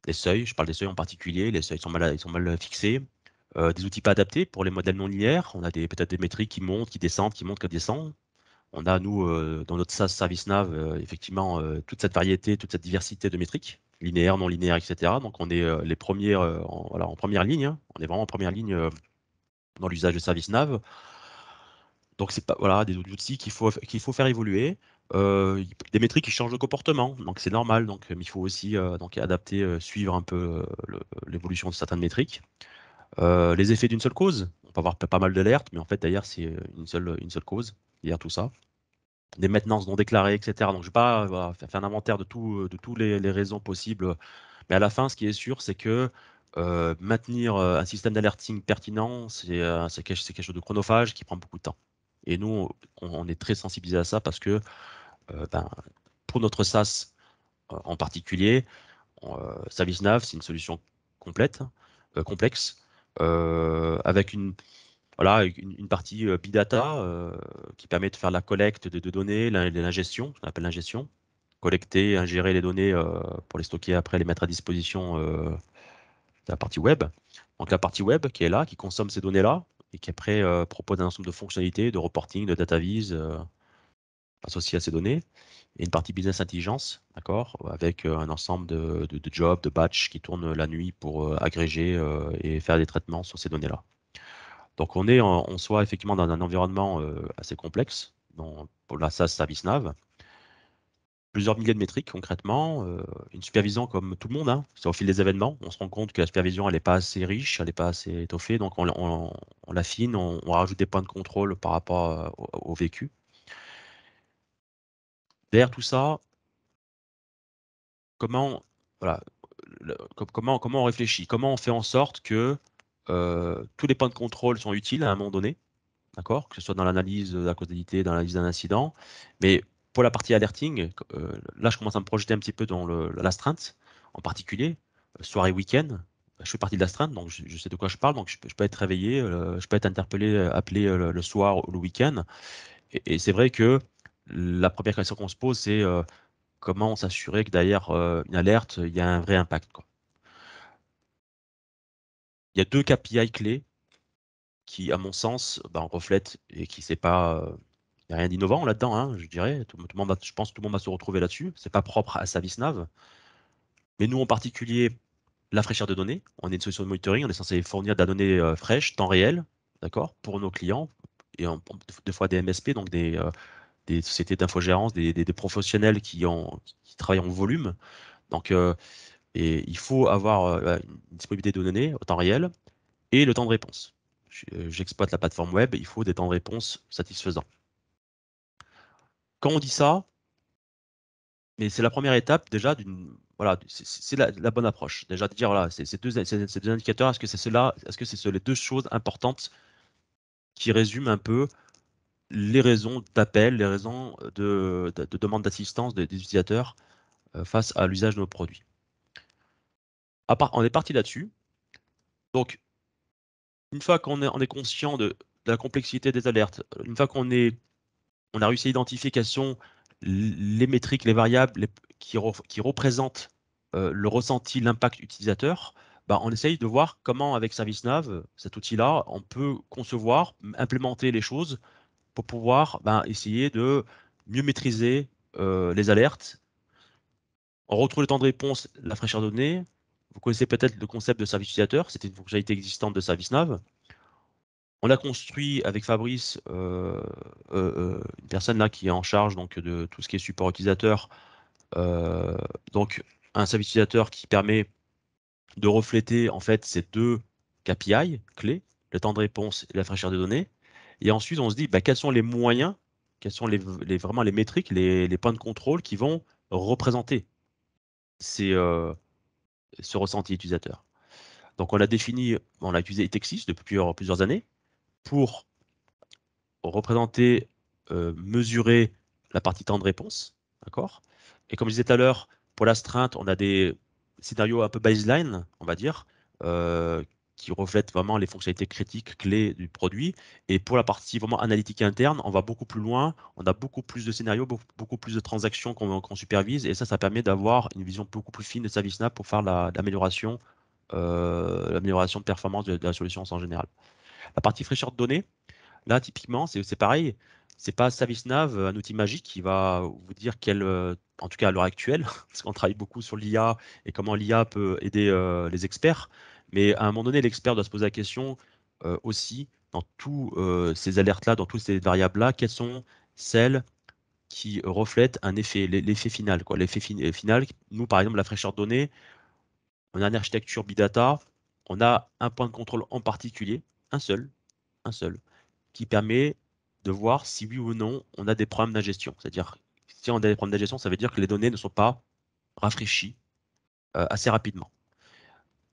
les seuils, je parle des seuils en particulier, les seuils sont mal fixés. Euh, des outils pas adaptés pour les modèles non linéaires, on a peut-être des métriques qui montent, qui descendent, qui montent, qui descendent on a, nous, euh, dans notre SaaS Service Nav, euh, effectivement, euh, toute cette variété, toute cette diversité de métriques, linéaires, non linéaires, etc. Donc, on est les premiers, en, première ligne. Hein. On est vraiment en première ligne dans l'usage de Service Nav. Donc, c'est pas voilà, des outils qu'il faut, qu'il faut faire évoluer. des métriques qui changent de comportement, donc c'est normal. Donc, mais il faut aussi donc, adapter, suivre un peu l'évolution de certaines métriques. les effets d'une seule cause. On peut avoir pas mal d'alertes, mais en fait, d'ailleurs, c'est une seule, une seule cause c'est-à-dire tout ça. Des maintenances non déclarées, etc. Donc, je vais pas euh, faire un inventaire de, tout, euh, de tous les, raisons possibles. Mais à la fin, ce qui est sûr, c'est que euh, maintenir un système d'alerting pertinent, c'est quelque, chose de chronophage qui prend beaucoup de temps. Et nous, on, est très sensibilisés à ça parce que ben, pour notre SaaS en particulier, ServiceNav, c'est une solution complète, complexe, avec une, voilà, une, partie euh, bidata euh, qui permet de faire la collecte de, données, l'ingestion, ce appelle l'ingestion, collecter, ingérer les données euh, pour les stocker après, les mettre à disposition de la partie web. Donc la partie web qui est là, qui consomme ces données-là et qui après propose un ensemble de fonctionnalités, de reporting, de data vise associé à ces données, et une partie business intelligence, d'accord, avec un ensemble de, jobs, de batch qui tournent la nuit pour agréger et faire des traitements sur ces données-là. Donc on est on soit effectivement dans un environnement euh, assez complexe, dans, pour la SaaS Nav. Plusieurs milliers de métriques concrètement, euh, une supervision comme tout le monde, hein. c'est au fil des événements, on se rend compte que la supervision elle n'est pas assez riche, elle n'est pas assez étoffée, donc on, l'affine, on, rajoute des points de contrôle par rapport euh, au, vécu. Derrière tout ça, comment, voilà, comment, comment on réfléchit, comment on fait en sorte que euh, tous les points de contrôle sont utiles à un moment donné, d'accord Que ce soit dans l'analyse de euh, la causalité, dans l'analyse d'un incident. Mais pour la partie alerting, euh, là, je commence à me projeter un petit peu dans l'astreinte, en particulier, soirée, week-end, je fais partie de l'astreinte, donc je, sais de quoi je parle, donc je, peux être réveillé, je peux être interpellé, appelé le, soir ou le week-end. Et, c'est vrai que la première question qu'on se pose, c'est comment s'assurer que derrière une alerte, il y a un vrai impact il y a deux KPI clés qui, à mon sens, bah, reflètent et qui c'est pas. Il euh, n'y a rien d'innovant là-dedans, hein, je dirais. Tout, monde je pense que tout le monde va se retrouver là-dessus. C'est pas propre à Savisnav. Mais nous, en particulier, la fraîcheur de données. On est une solution de monitoring. On est censé fournir de données donnée euh, fraîche, temps réel, d'accord, pour nos clients. Et on, des fois des MSP, donc euh, des, sociétés d'infogérance, des, professionnels qui, travaillent en volume. Donc, et il faut avoir euh, une disponibilité de données au temps réel et le temps de réponse. Euh, j'exploite la plateforme web, il faut des temps de réponse satisfaisants. Quand on dit ça, mais c'est la première étape déjà d'une voilà, c'est la, bonne approche. Déjà de dire voilà, ces deux, indicateurs, est-ce que c'est cela, est-ce que c'est les deux choses importantes qui résument un peu les raisons d'appel, les raisons de, demande d'assistance des utilisateurs euh, face à l'usage de nos produits on est parti là-dessus. Donc, une fois qu'on est, conscient de, la complexité des alertes, une fois qu'on est, on a réussi à identifier quelles sont les métriques, les variables qui, représentent euh, le ressenti, l'impact utilisateur, bah, on essaye de voir comment, avec ServiceNav, cet outil-là, on peut concevoir, implémenter les choses pour pouvoir bah, essayer de mieux maîtriser euh, les alertes. On retrouve le temps de réponse, la fraîcheur donnée, vous connaissez peut-être le concept de service utilisateur, c'était une fonctionnalité existante de ServiceNav. On a construit avec Fabrice, euh, euh, euh, une personne là qui est en charge donc, de tout ce qui est support utilisateur, donc un service utilisateur qui permet de refléter en fait ces deux KPI clés, le temps de réponse et la fraîcheur des données. Et ensuite, on se dit bah, quels sont les moyens, quels sont les, vraiment les métriques, les, points de contrôle qui vont représenter ces, ce ressenti utilisateur. Donc on a défini, on a utilisé Texis depuis plusieurs, années pour représenter, euh, mesurer la partie temps de réponse, d'accord Et comme je disais tout à l'heure, pour l'astreinte, on a des scénarios un peu baseline, on va dire, euh, qui reflète vraiment les fonctionnalités critiques clés du produit. Et pour la partie vraiment analytique interne, on va beaucoup plus loin, on a beaucoup plus de scénarios, beaucoup, plus de transactions qu'on supervise, et ça, ça permet d'avoir une vision beaucoup plus fine de ServiceNow pour faire euh, l'amélioration de performance de, la solution en général. La partie fraîcheur de données, là, typiquement, c'est pareil. C'est pas ServiceNav, euh, un outil magique qui va vous dire quel, euh, en tout cas à l'heure actuelle, parce qu'on travaille beaucoup sur l'IA et comment l'IA peut aider les experts. Mais à un moment donné, l'expert doit se poser la question euh, aussi, dans toutes euh, ces alertes-là, dans toutes ces variables-là, quelles sont celles qui reflètent un effet, l'effet final. L'effet euh, final, nous, par exemple, la fraîcheur de données, on a une architecture bidata, on a un point de contrôle en particulier, un seul, un seul, qui permet de voir si oui ou non on a des problèmes d'ingestion. C'est-à-dire, si on a des problèmes d'ingestion, ça veut dire que les données ne sont pas rafraîchies assez rapidement.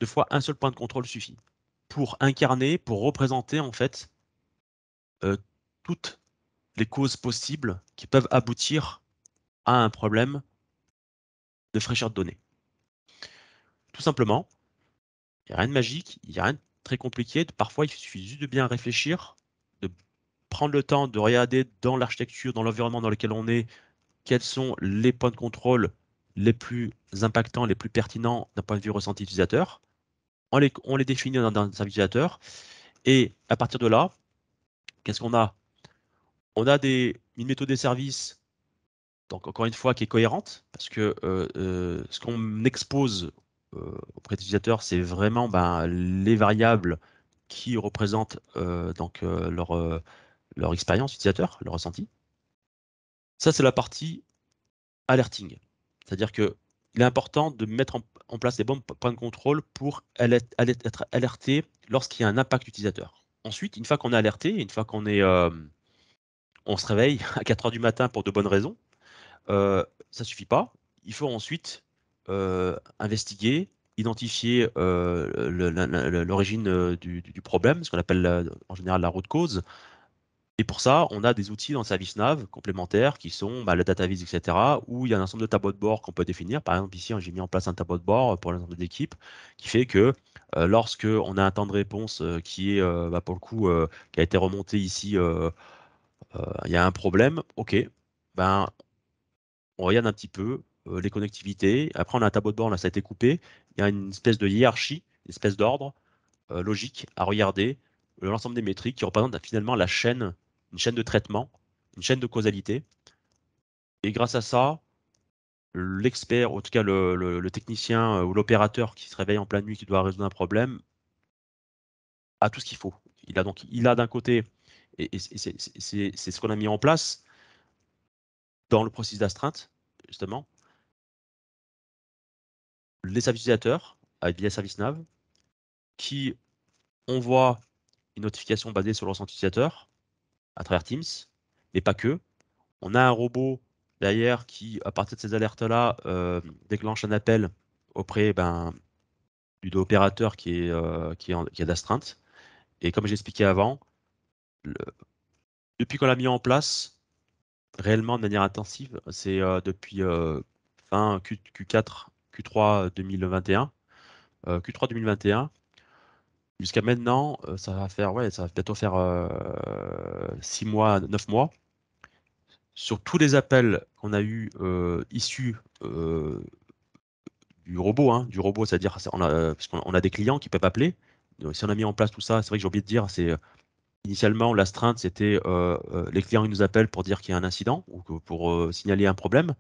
Deux fois, un seul point de contrôle suffit pour incarner, pour représenter en fait euh, toutes les causes possibles qui peuvent aboutir à un problème de fraîcheur de données. Tout simplement, il n'y a rien de magique, il n'y a rien de très compliqué. Parfois, il suffit juste de bien réfléchir, de prendre le temps de regarder dans l'architecture, dans l'environnement dans lequel on est, quels sont les points de contrôle les plus impactants, les plus pertinents d'un point de vue ressenti utilisateur on les, définit dans, un service utilisateur. Et à partir de là, qu'est-ce qu'on a On a des, une méthode des services, donc encore une fois, qui est cohérente, parce que euh, euh, ce qu'on expose euh, auprès des utilisateurs, c'est vraiment ben, les variables qui représentent donc, leur, leur expérience utilisateur, leur ressenti. Ça, c'est la partie alerting. C'est-à-dire que il est important de mettre en on place des bons points de contrôle pour être alerté lorsqu'il y a un impact utilisateur. Ensuite, une fois qu'on est alerté, une fois qu'on est, euh, on se réveille à 4 heures du matin pour de bonnes raisons, euh, ça ne suffit pas. Il faut ensuite euh, investiguer, identifier l'origine du, problème, ce qu'on appelle en général la route cause, et pour ça, on a des outils dans le service nav complémentaires qui sont bah, le Vis etc., où il y a un ensemble de tableaux de bord qu'on peut définir. Par exemple, ici, hein, j'ai mis en place un tableau de bord pour l'ensemble de l'équipe qui fait que euh, lorsque on a un temps de réponse euh, qui est, euh, bah, pour le coup, qui a été remonté ici, il y a un problème, ok, ben, on regarde un petit peu les connectivités. Après, on a un tableau de bord, là, ça a été coupé. Il y a une espèce de hiérarchie, une espèce d'ordre logique à regarder l'ensemble des métriques qui représentent finalement la chaîne une chaîne de traitement, une chaîne de causalité. Et grâce à ça, l'expert, en tout cas le, technicien euh, ou l'opérateur qui se réveille en pleine nuit, qui doit résoudre un problème, a tout ce qu'il faut. Il a donc, il a d'un côté, et, c'est ce qu'on a mis en place dans le processus d'astreinte, justement, les services utilisateurs via nav qui envoient une notification basée sur leur utilisateur à travers Teams, mais pas que. On a un robot derrière qui, à partir de ces alertes-là, euh, déclenche un appel auprès ben, du opérateur qui est, euh, qui d'astreinte. Et comme j'expliquais avant, le, depuis qu'on l'a mis en place, réellement de manière intensive, c'est euh, depuis fin Q, 4 Q3 2021. Q3 2021, Jusqu'à maintenant, euh, ça va faire, ouais, ça va bientôt faire 6 euh, mois, 9 mois. Sur tous les appels qu'on a eu euh, issus du robot, hein, du robot, c'est-à-dire a, qu'on a des clients qui peuvent appeler. si on a mis en place tout ça, c'est vrai que j'ai oublié de dire, c'est initialement la l'astreinte, c'était les clients qui nous appellent pour dire qu'il y a un incident ou pour signaler un problème.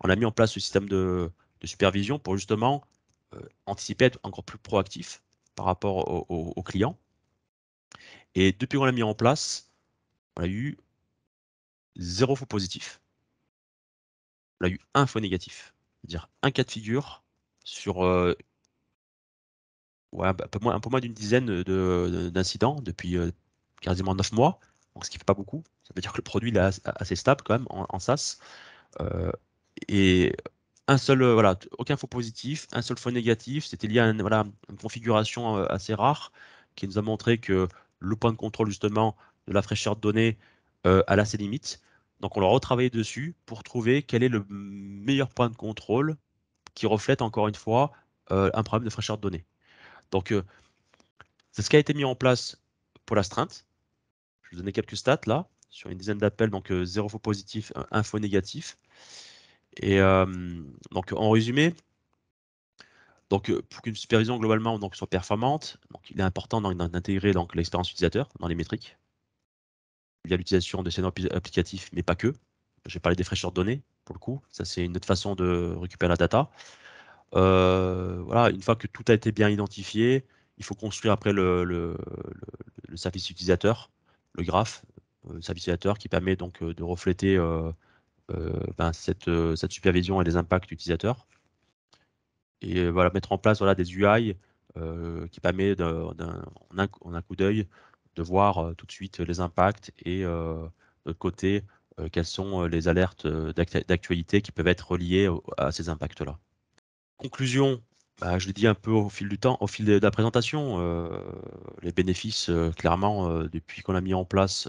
On a mis en place ce système de, supervision pour justement anticiper, être encore plus proactif par rapport aux clients. Et depuis qu'on l'a mis en place, on a eu zéro faux positif. On a eu un faux négatif. C'est-à-dire un cas de figure sur euh, un peu moins, d'une dizaine d'incidents depuis euh, quasiment neuf mois, donc ce qui ne fait pas beaucoup. Ça veut dire que le produit est assez stable quand même en, SaaS. Euh, et un seul, euh, voilà, aucun faux positif, un seul faux négatif. C'était lié à une configuration euh, assez rare qui nous a montré que le point de contrôle, justement, de la fraîcheur de données euh, a ses limites. Donc, on l'a retravaillé dessus pour trouver quel est le meilleur point de contrôle qui reflète, encore une fois, un problème de fraîcheur de données. Donc, c'est ce qui a été mis en place pour l'astreinte. Je vous donner quelques stats là, sur une dizaine d'appels, donc zéro faux positif, un faux négatif. Et donc, en résumé, donc, euh, pour qu'une supervision globalement donc, soit performante, donc, il est important d'intégrer l'expérience utilisateur dans les métriques a l'utilisation de scénarios applicatifs, mais pas que. J'ai parlé des fraîcheurs de données, pour le coup. Ça, c'est une autre façon de récupérer la data. Euh, voilà, une fois que tout a été bien identifié, il faut construire après le, service utilisateur, le graphe, le euh, service utilisateur qui permet donc de refléter euh, ben, euh, cette, supervision et les impacts utilisateurs. Et euh, voilà, mettre en place voilà, des UI qui permettent en un, coup d'œil de voir tout de suite les impacts et de l'autre côté, quelles sont les alertes d'actualité qui peuvent être reliées à ces impacts-là. Conclusion, bah, je l'ai dit un peu au fil du temps, au fil de, la présentation, les bénéfices, clairement, depuis qu'on a mis en place,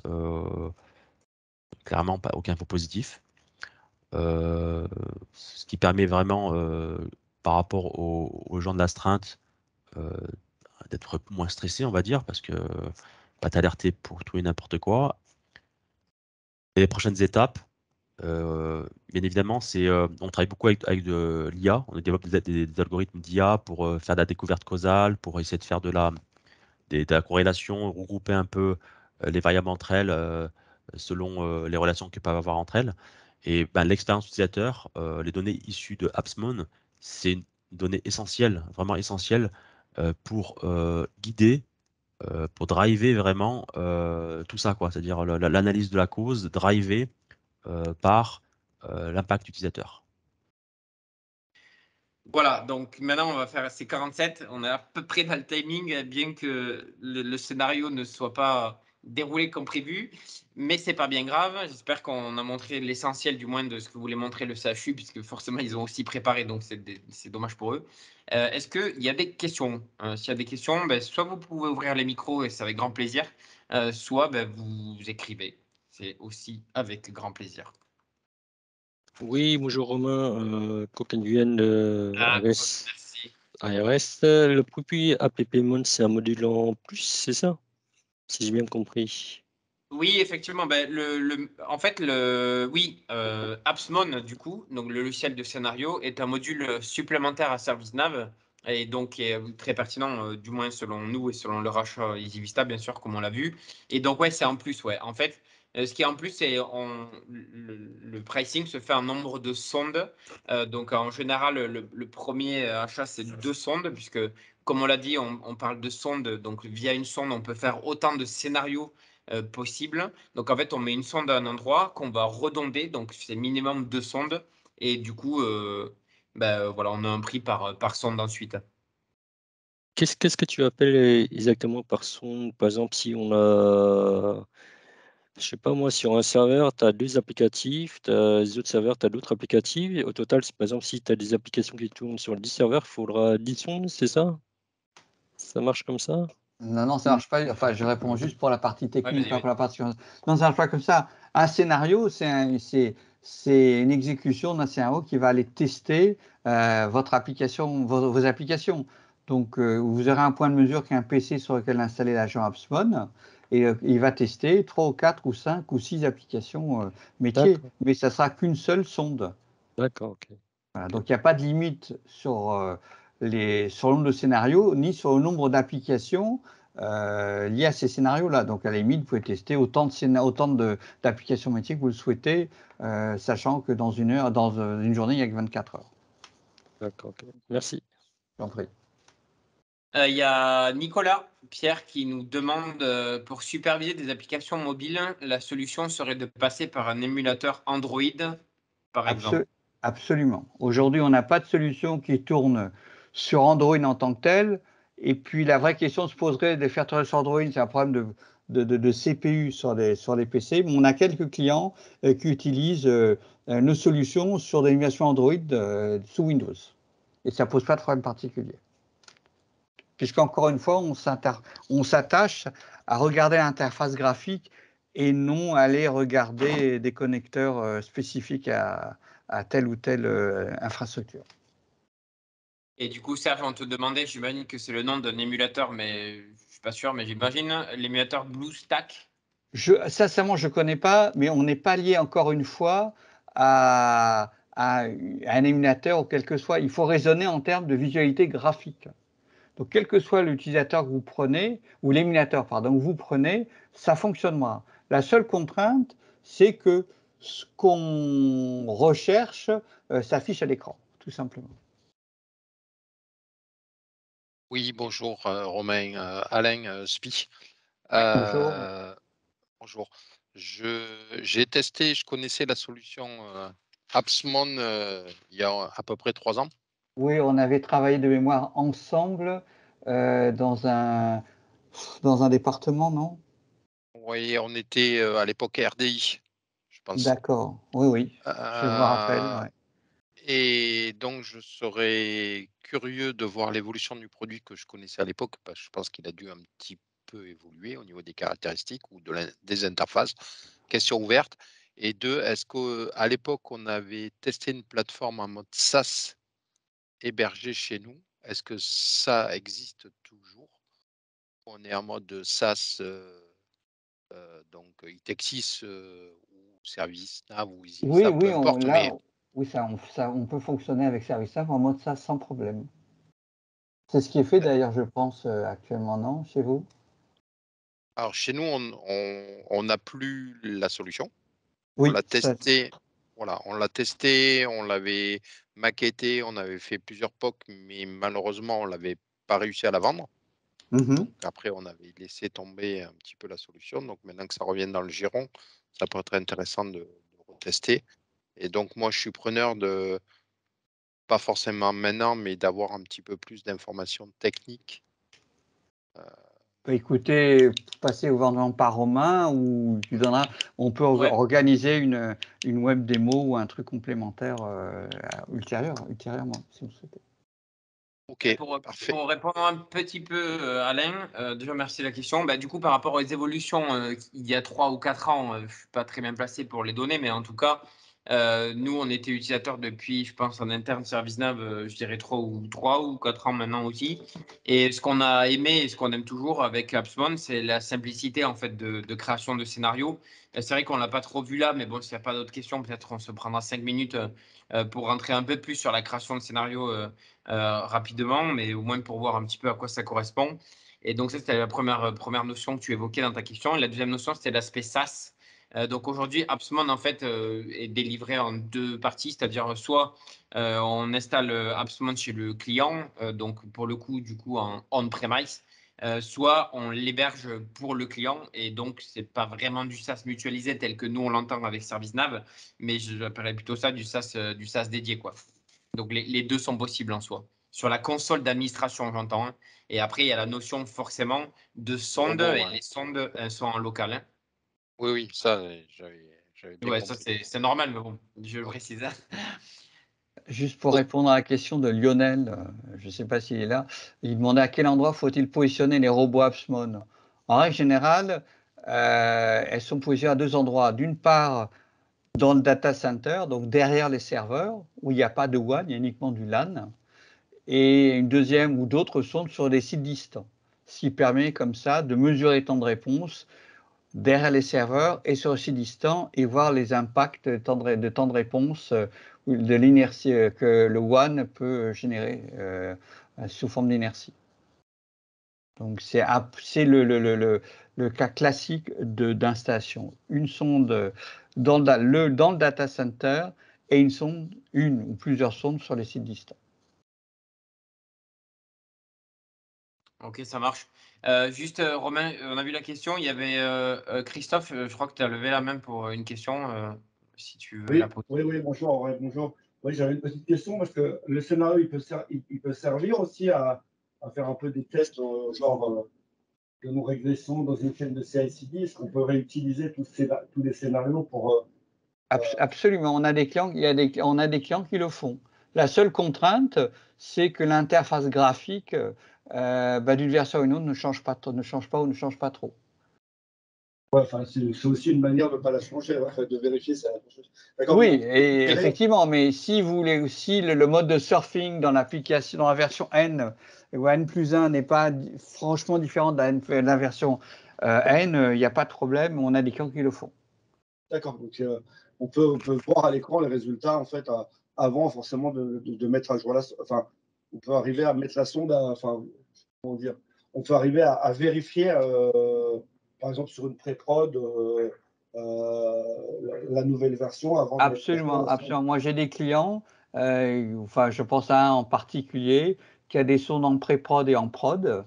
clairement, pas, aucun positif. Euh, ce qui permet vraiment, euh, par rapport aux, gens de l'astreinte, euh, d'être moins stressé, on va dire, parce que pas t'alerter pour tout et n'importe quoi. Et les prochaines étapes, bien évidemment, c'est on travaille beaucoup avec, de l'IA, on développe des, algorithmes d'IA pour faire de la découverte causale, pour essayer de faire de la, des, de la corrélation, regrouper un peu les variables entre elles selon les relations qu'elles peuvent avoir entre elles. Et ben, l'expérience utilisateur, euh, les données issues de AppsMon, c'est une donnée essentielle, vraiment essentielle euh, pour euh, guider, pour driver vraiment tout ça, quoi. C'est-à-dire l'analyse de la cause, driver par l'impact utilisateur. Voilà, donc maintenant on va faire ces 47. On est à peu près dans le timing, bien que le scénario ne soit pas déroulé comme prévu, mais c'est pas bien grave. J'espère qu'on a montré l'essentiel du moins de ce que voulait montrer le CHU, puisque forcément ils ont aussi préparé, donc c'est dommage pour eux. Euh, est-ce qu'il y a des questions euh, S'il y a des questions, ben, soit vous pouvez ouvrir les micros et c'est avec grand plaisir, euh, soit ben, vous écrivez. C'est aussi avec grand plaisir. Oui, bonjour Romain, Coquelin de ah, Merci. le Pupi APP Monde, c'est un module en plus, c'est ça si j'ai bien compris. Oui, effectivement. Ben, le, en fait, le, oui, euh, AppsMon, du coup, donc le logiciel de scénario, est un module supplémentaire à ServiceNav et donc est très pertinent, euh, du moins selon nous et selon le rachat EasyVista, bien sûr, comme on l'a vu. Et donc, ouais, c'est en plus, ouais. En fait, euh, ce qui est en plus, c'est le, pricing se fait en nombre de sondes. Euh, donc, en général, le, premier achat, c'est deux sondes, puisque comme on l'a dit, on, parle de sonde, donc via une sonde, on peut faire autant de scénarios euh, possibles. Donc en fait, on met une sonde à un endroit qu'on va redonder, donc c'est minimum deux sondes, et du coup, euh, ben, voilà, on a un prix par, par sonde ensuite. Qu'est-ce que tu appelles euh, exactement par sonde Par exemple, si on a je sais pas moi, sur un serveur, tu as deux applicatifs, tu as les autres serveurs, tu as d'autres applicatifs. au total, par exemple, si tu as des applications qui tournent sur 10 serveurs, il faudra 10 sondes, c'est ça ça marche comme ça Non, non, ça marche pas. Enfin, je réponds juste pour la partie technique, pas pour la partie. Non, ça marche pas comme ça. Un scénario, c'est une exécution d'un scénario qui va aller tester euh, votre application, vos, applications. Donc, euh, vous aurez un point de mesure qui est un PC sur lequel installer l'agent AppSmon et euh, il va tester 3 ou 4 ou 5 ou 6 applications métiers, mais ça sera qu'une seule sonde. D'accord, ok. donc, il n'y a pas de limite sur sur le nombre de scénarios ni sur le nombre d'applications euh, liées à ces scénarios-là. Donc, à la limite, vous pouvez tester autant de autant d'applications métiers que vous le souhaitez, euh, sachant que dans une heure, dans euh, une journée, il n'y a que 24 heures. Merci. J'en prie. Il y a Nicolas Pierre qui nous demande pour superviser des applications mobiles, la solution serait de passer par un émulateur Android, par exemple. Absolument. Aujourd'hui, on n'a pas de solution qui tourne sur Android en tant que tel. Et puis la vraie question se poserait de faire tourner sur Android, c'est un problème de, de, CPU sur les, sur les PC. Mais on a quelques clients euh, qui utilisent euh, euh, nos solutions sur des animations Android sous Windows. Et ça ne pose pas de problème particulier. Puisqu'encore une fois, on s'attache à regarder l'interface graphique et non aller regarder des connecteurs spécifiques à telle ou telle infrastructure. Et du coup, Serge, on te demandait, j'imagine que c'est le nom d'un émulateur, mais je suis pas sûr, mais j'imagine l'émulateur BlueStack. Je, sincèrement, je ne connais pas, mais on n'est pas lié encore une fois à, un émulateur ou quel que soit. Il faut raisonner en termes de visualité graphique. Donc, quel que soit l'utilisateur que vous prenez, ou l'émulateur, pardon, que vous prenez, ça fonctionnera. La seule contrainte, c'est que ce qu'on recherche euh, s'affiche à l'écran, tout simplement. Oui, bonjour euh, Romain, euh, Alain euh, Spi. bonjour. bonjour. J'ai testé, je connaissais la solution Appsmon il y a à peu près trois ans. Oui, on avait travaillé de mémoire ensemble dans, un, dans un département, non Oui, on était à l'époque RDI, je pense. D'accord, oui, oui, je me rappelle. Et donc, je serais curieux de voir l'évolution du produit que je connaissais à l'époque, parce que je pense qu'il a dû un petit peu évoluer au niveau des caractéristiques ou de des interfaces. Question ouverte. Et deux, est-ce qu'à l'époque, on avait testé une plateforme en mode SaaS hébergée chez nous Est-ce que ça existe toujours On est en mode SaaS, euh, euh, donc ITEXIS euh, ou Service Nav ou Easy, oui, oui, on, oui, ça on, peut fonctionner avec ServiceNow en mode ça sans problème. C'est ce qui est fait euh. d'ailleurs, je pense, euh, actuellement, non, chez vous Alors, chez nous, on n'a plus la solution. on l'a testé, voilà, on l'a testé, on l'avait maquettée, on avait fait plusieurs POC, mais malheureusement, on l'avait pas réussi à la vendre. Mmh après, on avait laissé tomber un petit peu la solution. Donc maintenant que ça revient dans le giron, ça pourrait être intéressant de, de retester. Et donc, moi, je suis preneur de, pas forcément maintenant, mais d'avoir un petit peu plus d'informations techniques. Euh... Bah, écoutez, passer au vendement par Romain ou on peut organiser une, une web démo ou un truc complémentaire euh, ultérieur, ultérieurement, si vous souhaitez. OK, pour, pour, répondre un petit peu, euh, Alain, euh, déjà merci de la question. Bah, du coup, par rapport aux évolutions, il y a trois ou quatre ans, je ne suis pas très bien placé pour les données, mais en tout cas, euh, nous, on était utilisateurs depuis, je pense, en interne ServiceNav, euh, je dirais trois ou trois ou quatre ans maintenant aussi. Et ce qu'on a aimé et ce qu'on aime toujours avec AppsMon, c'est la simplicité en fait de, création de scénarios. Euh, c'est vrai qu'on ne l'a pas trop vu là, mais bon, s'il n'y a pas d'autres questions, peut-être on se prendra cinq minutes pour rentrer un peu plus sur la création de scénarios rapidement, mais au moins pour voir un petit peu à quoi ça correspond. Et donc, ça, c'était la première, première notion que tu évoquais dans ta question. Et la deuxième notion, c'était l'aspect SaaS. Euh, donc aujourd'hui, AppsMon en fait euh, est délivré en deux parties, c'est-à-dire soit euh, on installe AppsMon chez le client, donc pour le coup du coup en on-premise, soit on l'héberge pour le client et donc c'est pas vraiment du SaaS mutualisé tel que nous on l'entend avec ServiceNav, mais je j'appellerais plutôt ça du SaaS du SaaS dédié quoi. Donc les, deux sont possibles en soi. Sur la console d'administration, j'entends. Hein. Et après, il y a la notion forcément de sonde, et les sondes sont en local. Hein. Oui, oui, ça, j'avais. Ouais, ça c'est normal, mais bon, je précise. Hein. Juste pour répondre à la question de Lionel, euh, je ne sais pas s'il est là, il demandait à quel endroit faut-il positionner les robots Absmon. En règle générale, euh, elles sont posées à deux endroits. D'une part, dans le data center, donc derrière les serveurs, où il n'y a pas de WAN, il y a uniquement du LAN. Et une deuxième ou d'autres sont sur des sites distants, ce qui permet comme ça de mesurer le temps de réponse derrière les serveurs et sur aussi distant et voir les impacts de temps de, réponse euh, ou de l'inertie euh, que le one peut générer euh, sous forme d'inertie. Donc c'est le, le, cas classique d'installation. Une sonde dans le, dans data center et une sonde, une ou plusieurs sondes sur les sites distants. Ok, ça marche. Euh, juste, euh, Romain, euh, on a vu la question. Il y avait Christophe, je crois que tu as levé la main pour une question, si tu veux la poser. Oui, oui, bonjour. bonjour. Oui, j'avais une petite question parce que le scénario, il peut, servir aussi à, faire un peu des tests, genre que nous régressons dans une chaîne de CICD. Est-ce qu'on peut réutiliser tous, les scénarios pour. Absolument. On a, des clients, on a des clients qui le font. La seule contrainte, c'est que l'interface graphique euh, bah, d'une version à une autre ne change pas, ne change pas ou ne change pas trop. Ouais, enfin, c'est aussi une manière de ne pas la changer, hein, de vérifier ça. Oui, et effectivement, mais si vous voulez aussi le, mode de surfing dans l'application, dans la version N ou N plus 1 n'est pas franchement différent de la, version euh, N, euh, il n'y a pas de problème, on a des clients qui le font. D'accord, donc on, peut, peut, voir à l'écran les résultats en fait avant forcément de, mettre à jour la, enfin on peut arriver à mettre la sonde, enfin, comment dire, on peut arriver à, vérifier, euh, par exemple sur une pré-prod, euh, euh, la nouvelle version avant. Absolument, absolument. Moi, j'ai des clients, enfin, je pense à un en particulier, qui a des sondes en pré-prod et en prod.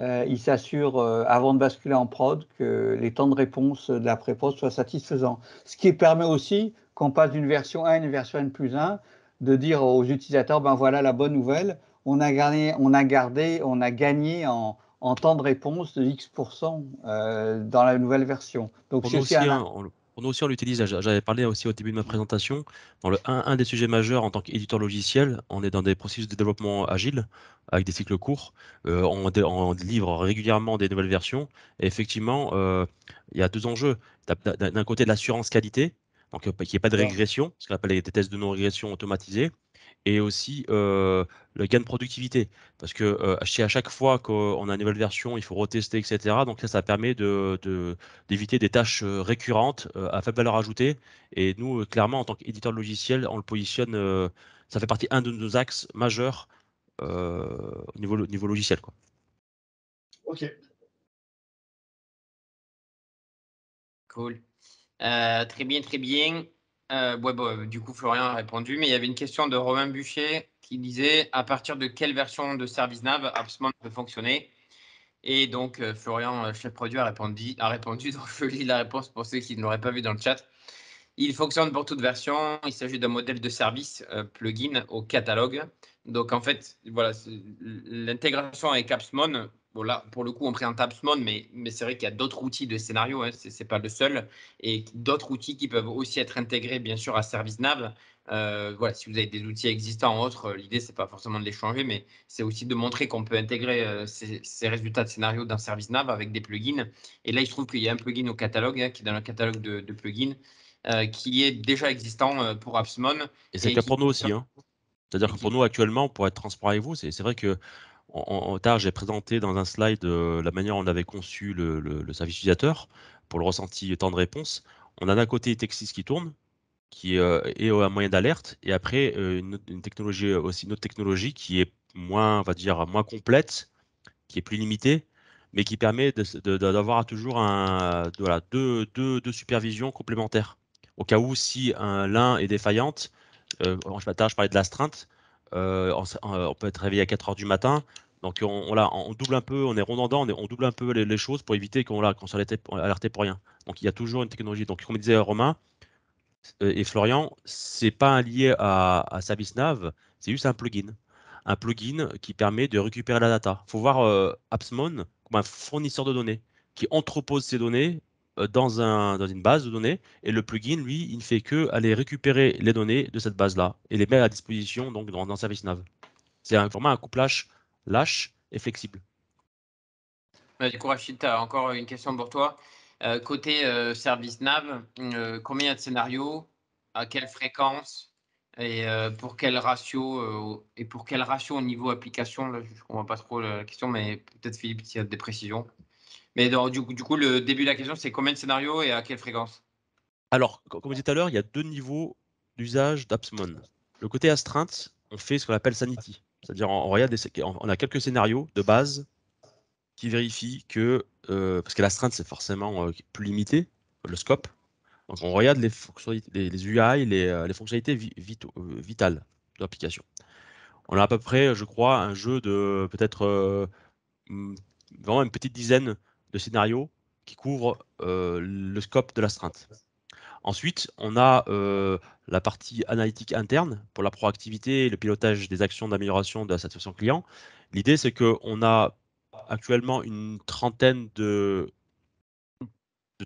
il s'assure, avant de basculer en prod, que les temps de réponse de la pré-prod soient satisfaisants. Ce qui permet aussi qu'on passe d'une version 1 à une version N plus 1 de dire aux utilisateurs, ben voilà la bonne nouvelle, on a gagné, on a gardé, on a gagné en, temps de réponse de X% euh, dans la nouvelle version. Donc hein, on aussi, on, l'utilise, j'avais parlé aussi au début de ma présentation, dans le un des sujets majeurs en tant qu'éditeur logiciel, on est dans des processus de développement agile, avec des cycles courts, euh, on, livre régulièrement des nouvelles versions, et effectivement, euh, il y a deux enjeux. D'un côté, de l'assurance qualité, donc qu'il n'y ait pas de régression, ce qu'on appelle des tests de non-régression automatisés, et aussi le gain de productivité. Parce que euh, à chaque fois qu'on a une nouvelle version, il faut retester, etc. Donc ça, ça permet d'éviter des tâches récurrentes à faible valeur ajoutée. Et nous, clairement, en tant qu'éditeur de logiciel, on le positionne, ça fait partie un de nos axes majeurs au niveau, niveau logiciel. Quoi. Ok. Cool. Euh, très bien, très bien. Euh, bah, du coup, Florian a répondu, mais il y avait une question de Romain Boucher qui disait à partir de quelle version de ServiceNav AppsMon peut fonctionner Et donc, euh, Florian, chef produit, a répondu, a répondu. Donc, je lis la réponse pour ceux qui ne l'auraient pas vu dans le chat. Il fonctionne pour toute version. Il s'agit d'un modèle de service plugin au catalogue. Donc, en fait, voilà, l'intégration avec AppSmon Bon, là, pour le coup, on présente un mais, c'est vrai qu'il y a d'autres outils de scénario, hein, ce n'est pas le seul, et d'autres outils qui peuvent aussi être intégrés, bien sûr, à ServiceNav. Euh, voilà, si vous avez des outils existants ou autres, l'idée, ce n'est pas forcément de les changer, mais c'est aussi de montrer qu'on peut intégrer euh, ces, résultats de scénario dans ServiceNav avec des plugins. Et là, il se trouve qu'il y a un plugin au catalogue, hein, qui est dans le catalogue de, plugins, euh, qui est déjà existant pour AppsMon. Et c'est le cas pour nous aussi. Hein. C'est-à-dire que pour nous, actuellement, pour être transparent avec vous, c'est vrai que en, retard j'ai présenté dans un slide euh, la manière dont on avait conçu le, service utilisateur pour le ressenti temps de réponse. On a d'un côté textis qui tourne, qui euh, est un moyen d'alerte, et après euh, une, technologie aussi une autre technologie qui est moins, va dire, moins complète, qui est plus limitée, mais qui permet d'avoir toujours un, de, deux, supervisions complémentaires. Au cas où, si l'un est défaillante, en je, je parlais de l'astreinte, euh, euh, on, peut être réveillé à 4 heures du matin. Donc on, double un peu, on est rond en on, on double un peu les, choses pour éviter qu'on soit alerté pour rien. Donc il y a toujours une technologie. Donc comme disait Romain euh, et Florian, c'est pas lié à, à ServiceNav, c'est juste un plugin. Un plugin qui permet de récupérer la data. Il faut voir AppsMon comme un fournisseur de données qui entrepose ces données euh, dans, une base de données et le plugin, lui, il ne fait que aller récupérer les données de cette base-là et les mettre à disposition donc, dans, service nav C'est un, vraiment un couplage lâche et flexible. Euh, du coup, Rachid, tu encore une question pour toi. Euh, côté service ServiceNav, combien de scénarios, à quelle fréquence et pour quel ratio et pour quel ratio au niveau application on Je ne comprends pas trop la question, mais peut-être Philippe, s'il y a des précisions. Mais du, coup, le début de la question, c'est combien de scénarios et à quelle fréquence Alors, comme je disais tout à l'heure, il y a deux niveaux d'usage d'Appsmon. Le côté astreinte, on fait ce qu'on appelle Sanity. C'est-à-dire, on, on a quelques scénarios de base qui vérifient que. Euh, parce que l'astreinte, c'est forcément euh, plus limité, le scope. Donc, on regarde les, fonctionnalités, les UI, euh, les, fonctionnalités vitales de l'application. On a à peu près, je crois, un jeu de peut-être hmm, vraiment une petite dizaine de scénarios qui couvre euh, le scope de l'astreinte. Ensuite, on a euh, la partie analytique interne pour la proactivité et le pilotage des actions d'amélioration de la satisfaction client. L'idée, c'est qu'on a actuellement une trentaine de,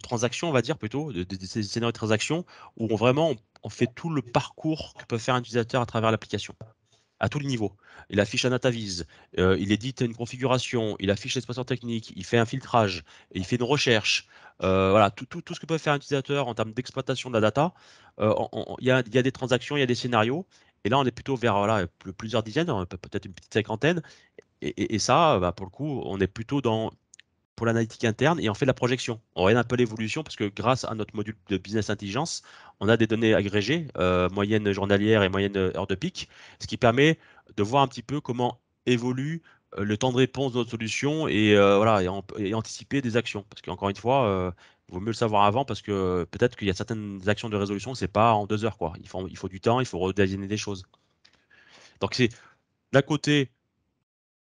transactions, on va dire plutôt, de, scénarios de transactions où vraiment on fait tout le parcours que peut faire un utilisateur à travers l'application à tous les niveaux. Il affiche un data euh, il édite une configuration, il affiche l'espace technique, il fait un filtrage, il fait une recherche. Euh, voilà, tout, ce que peut faire un utilisateur en termes d'exploitation de la data. Euh, il y, a, des transactions, il y a des scénarios. Et là, on est plutôt vers plusieurs dizaines, hein, peut-être une petite cinquantaine. Et, ça, bah, pour le coup, on est plutôt dans pour l'analytique interne et on fait la projection. On regarde un peu l'évolution parce que grâce à notre module de business intelligence, on a des données agrégées, euh, moyenne journalière et moyenne euh, heure de pic, ce qui permet de voir un petit peu comment évolue euh, le temps de réponse de notre solution et, voilà, et, anticiper des actions. Parce qu'encore une fois, il vaut mieux le savoir avant parce que peut-être qu'il y a certaines actions de résolution, c'est pas en deux heures. Quoi. Il, faut, il faut du temps, il faut redessiner des choses. Donc c'est d'un côté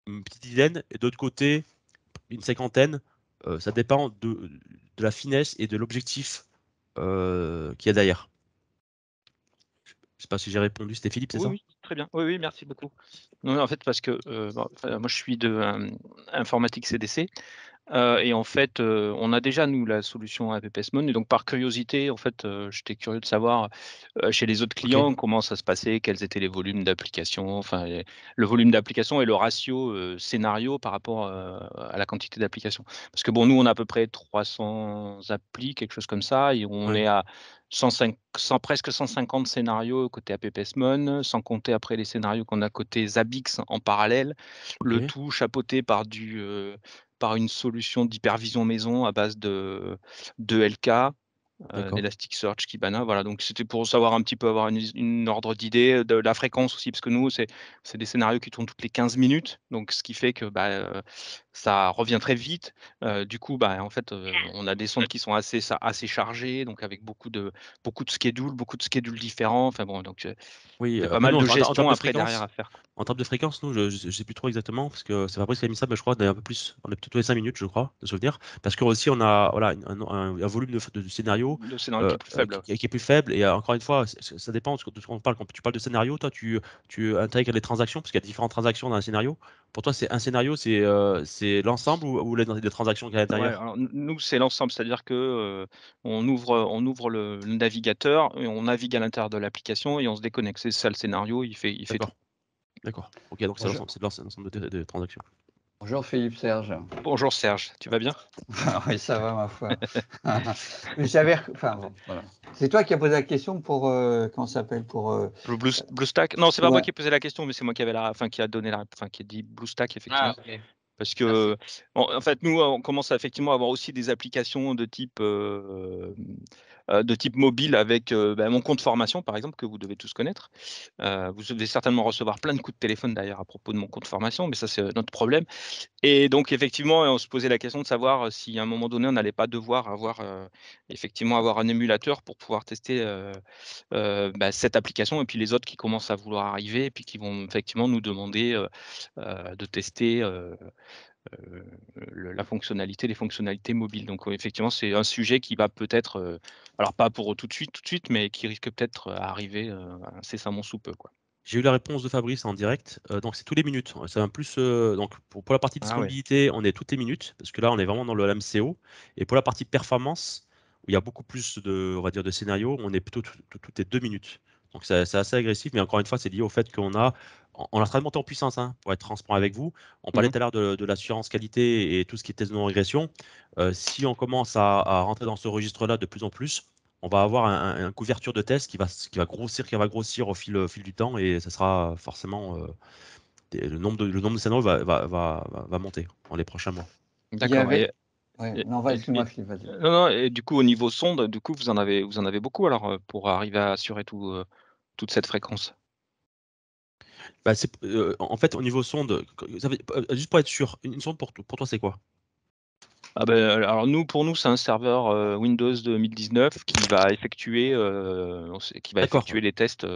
une petite dizaine et d'autre côté une cinquantaine. Euh, ça dépend de, la finesse et de l'objectif euh, qu'il y a derrière. Je sais pas si j'ai répondu, c'était Philippe, c'est ça Oui, très bien. Oui, oui, merci beaucoup. en fait, parce que euh, moi, je suis de informatique CDC. Euh, et en fait, euh, on a déjà, nous, la solution AppSmon. Et donc, par curiosité, en fait, euh, j'étais curieux de savoir chez les autres clients comment ça se passait, quels étaient les volumes d'applications, enfin, le volume d'applications et le ratio scénario par rapport à la quantité d'applications. Parce que, bon, nous, on a à peu près 300 applis, quelque chose comme ça, et on est à presque 150 scénarios côté AppSmon, sans compter après les scénarios qu'on a côté Zabbix en parallèle, le tout chapeauté par du, par une solution d'hypervision maison à base de, de LK, euh, Elasticsearch, Kibana. Voilà, donc c'était pour savoir un petit peu avoir une, ordre d'idée de la fréquence aussi, parce que nous, c'est des scénarios qui tournent toutes les 15 minutes. Donc, ce qui fait que bah, euh, ça revient très vite. du coup, bah, en fait, on a des sondes qui sont assez, assez chargées, donc avec beaucoup de, beaucoup de schedules, beaucoup de schedules différents. Enfin bon, donc oui, pas mal de gestion après derrière à faire. En termes de fréquence, nous, je ne sais plus trop exactement, parce que c'est Fabrice qui a mis ça, je crois, un peu plus, on est plutôt tous les 5 minutes, je crois, de souvenir, parce que aussi on a voilà, un, volume de, scénario, qui, est plus euh, faible. Qui, est plus faible. Et encore une fois, ça dépend de ce qu'on parle. Quand tu parles de scénario, toi, tu, tu intègres les transactions, parce qu'il y a différentes transactions dans un scénario. Pour toi, c'est un scénario, c'est l'ensemble ou, les, transactions qu'il y à l'intérieur Nous, c'est l'ensemble, c'est-à-dire que euh, on ouvre, on ouvre le, navigateur, et on navigue à l'intérieur de l'application et on se déconnecte. C'est ça le scénario, il fait, il fait tout. D'accord. Ok, donc c'est l'ensemble des, transactions. Bonjour Philippe Serge. Bonjour Serge, tu vas bien ah Oui, ça va ma foi. J'avais, enfin c'est toi qui as posé la question pour euh, comment s'appelle pour euh, Blue, Stack. Non, c'est pas moi qui ai posé la question, mais c'est moi qui avait la, enfin qui a donné la, enfin qui a dit Blue Stack ah, effectivement. Parce que, en, fait, nous, on commence à effectivement à avoir aussi des applications de type euh, euh, de type mobile avec euh, ben, mon compte formation, par exemple, que vous devez tous connaître. Euh, vous devez certainement recevoir plein de coups de téléphone d'ailleurs à propos de mon compte formation, mais ça, c'est notre problème. Et donc, effectivement, on se posait la question de savoir si à un moment donné, on n'allait pas devoir avoir, effectivement, avoir un émulateur pour pouvoir tester ben, cette application et puis les autres qui commencent à vouloir arriver et puis qui vont effectivement nous demander de tester la fonctionnalité, les fonctionnalités mobiles. Donc effectivement, c'est un sujet qui va peut-être, euh, alors pas pour tout de suite, tout de suite, mais qui risque peut-être euh, à arriver euh, incessamment sous peu. Quoi. J'ai eu la réponse de Fabrice en direct. donc, c'est tous les minutes. C'est un plus. donc, pour, la partie ah disponibilité, on est toutes les minutes, parce que là, on est vraiment dans le CO. Et pour la partie performance, où il y a beaucoup plus de, on va dire, de scénarios, on est plutôt toutes les deux minutes. Donc c'est assez agressif, mais encore une fois, c'est lié au fait qu'on a, on a en en puissance, hein, pour être transparent avec vous. On parlait mmh tout à l'heure de, l'assurance qualité et tout ce qui est test de non-régression. Euh, si on commence à, rentrer dans ce registre-là de plus en plus, on va avoir une couverture de tests qui va, qui va grossir, qui va grossir au fil, du temps, et ça sera forcément euh, le nombre de nombre de scénarios va, va, monter dans les prochains mois. D'accord non, vas-y, et, vas-y. Non, non, et du coup, au niveau sonde, du coup, vous en avez, vous en avez beaucoup alors euh, pour arriver à assurer tout, euh, toute cette fréquence bah, euh, En fait, au niveau sonde, juste pour être sûr, une sonde pour, pour toi, c'est quoi ah, ben, alors nous, pour nous, c'est un serveur Windows 2019 qui va effectuer, qui va effectuer les tests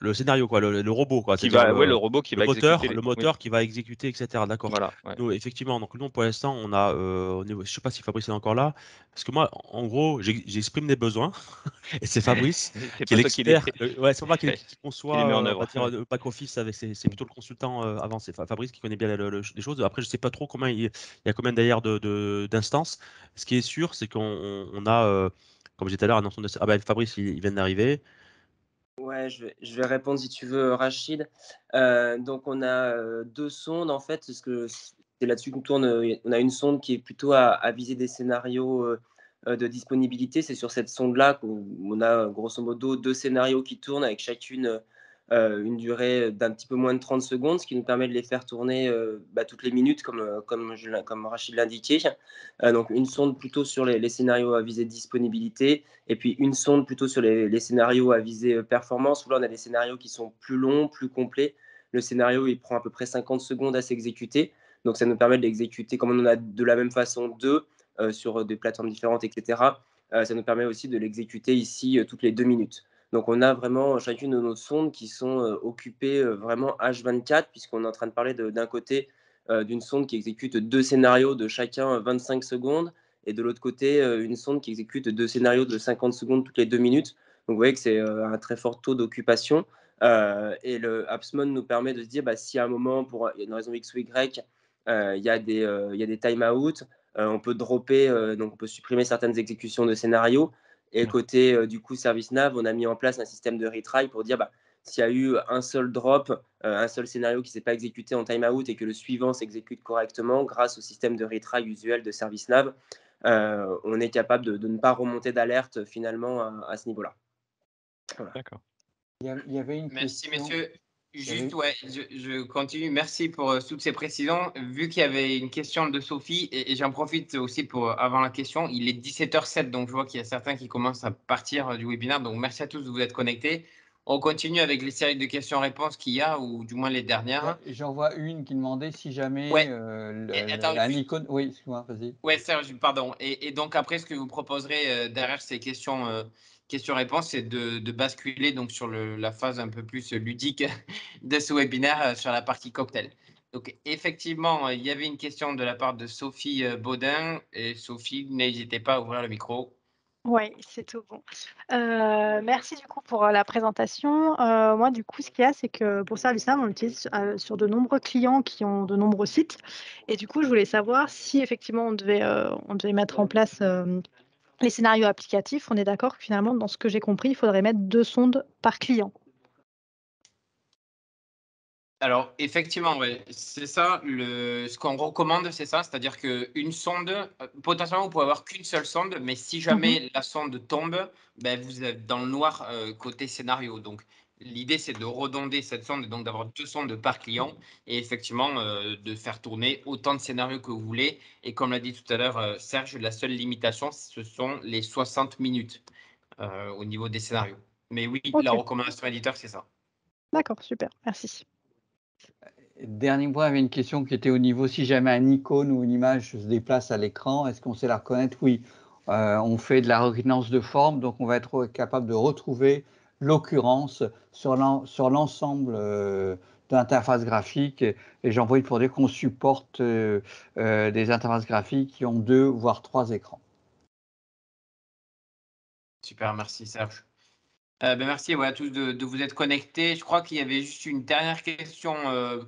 le scénario, quoi, le, robot, quoi. le, robot qui va moteur, le moteur qui va exécuter, etc. D'accord. Voilà, donc, effectivement, donc nous, pour l'instant, on a, euh, je sais pas si Fabrice est encore là, parce que moi, en gros, j'exprime des besoins, et c'est Fabrice qui est l'expert. Euh, ouais, c'est pas qui, conçoit le euh, back office c'est plutôt le consultant avant, c'est Fabrice qui connaît bien les choses. Après, je sais pas trop combien il, y a combien d'ailleurs d'instances. De, Ce qui est sûr, c'est qu'on on, a, comme j'étais à l'heure, ah ben, Fabrice, il vient d'arriver. Ouais, je vais, répondre si tu veux, Rachid. Euh, donc, on a euh, deux sondes, en fait, parce que c'est là-dessus qu'on tourne. Euh, on a une sonde qui est plutôt à, à viser des scénarios de disponibilité. C'est sur cette sonde-là qu'on a, grosso modo, deux scénarios qui tournent avec chacune euh, une durée d'un petit peu moins de 30 secondes, ce qui nous permet de les faire tourner euh, bah, toutes les minutes, comme, euh, comme, comme Rachid l'indiquait. donc une sonde plutôt sur les, scénarios à viser disponibilité, et puis une sonde plutôt sur les, scénarios à viser performance, où là on a des scénarios qui sont plus longs, plus complets. Le scénario, il prend à peu près 50 secondes à s'exécuter. Donc ça nous permet de l'exécuter, comme on en a de la même façon deux sur des plateformes différentes, etc. ça nous permet aussi de l'exécuter ici toutes les deux minutes. Donc on a vraiment chacune de nos sondes qui sont occupées vraiment H24, puisqu'on est en train de parler d'un côté d'une sonde qui exécute deux scénarios de chacun 25 secondes, et de l'autre côté une sonde qui exécute deux scénarios de 50 secondes toutes les deux minutes. Donc vous voyez que c'est un très fort taux d'occupation. et le Absmon nous permet de se dire, bah, si à un moment, pour une raison X ou Y, il y a des, il time-out, on peut dropper, donc on peut supprimer certaines exécutions de scénarios. Et côté euh, du coup service nav, on a mis en place un système de retry pour dire bah, s'il y a eu un seul drop, euh, un seul scénario qui ne s'est pas exécuté en timeout et que le suivant s'exécute correctement grâce au système de retry usuel de service nav, euh, on est capable de, ne pas remonter d'alerte finalement à, ce niveau-là. D'accord. Il y avait une Merci, question... messieurs. Juste, ouais, je, continue. Merci pour euh, toutes ces précisions. Vu qu'il y avait une question de Sophie, et, j'en profite aussi pour euh, avant la question, il est 17h07, donc je vois qu'il y a certains qui commencent à partir euh, du webinaire. Donc merci à tous de vous être connectés. On continue avec les séries de questions-réponses qu'il y a, ou du moins les dernières. j'en vois une qui demandait si jamais la, Oui, excuse-moi, vas-y. Oui, Serge, pardon. Et, et, donc après, ce que vous proposerez derrière ces questions question-réponse c'est de, basculer donc sur la phase un peu plus ludique de ce webinaire euh, sur la partie cocktail. Donc effectivement, euh, il y avait une question de la part de Sophie euh, Baudin. Et Sophie, n'hésitez pas à ouvrir le micro. Oui, c'est tout bon. merci du coup pour la présentation. moi, du coup, ce qu'il y a, c'est que pour ça, on l'utilise sur de nombreux clients qui ont de nombreux sites. Et du coup, je voulais savoir si effectivement on devait, on devait mettre en place les scénarios applicatifs, on est d'accord que finalement, dans ce que j'ai compris, il faudrait mettre deux sondes par client. Alors, effectivement, ouais, c'est ça. Le, ce qu'on recommande, c'est ça. C'est-à-dire qu'une sonde, euh, potentiellement, vous pouvez avoir qu'une seule sonde, mais si jamais mhm. la sonde tombe, ben, vous êtes dans le noir euh, côté scénario. Donc, L'idée, c'est de redonder cette sonde et donc d'avoir deux sondes par client mmh. et effectivement euh, de faire tourner autant de scénarios que vous voulez. Et comme l'a dit tout à l'heure euh, Serge, la seule limitation, ce sont les 60 minutes euh, au niveau des scénarios. Mais oui, la recommandation éditeur, c'est ça. D'accord, super, merci. Dernier point, avait une question qui était au niveau si jamais un icône ou une image se déplace à l'écran, est-ce qu'on sait la reconnaître Oui, on fait de la reconnaissance de forme, donc on va être capable de retrouver l'occurrence sur l'ensemble euh, d'interfaces graphiques. Et, j'envoie pour dire qu'on supporte euh, euh, des interfaces graphiques qui ont deux, voire trois écrans. Super, merci Serge. Ben merci à tous de, vous être connectés. Je crois qu'il y avait juste une dernière question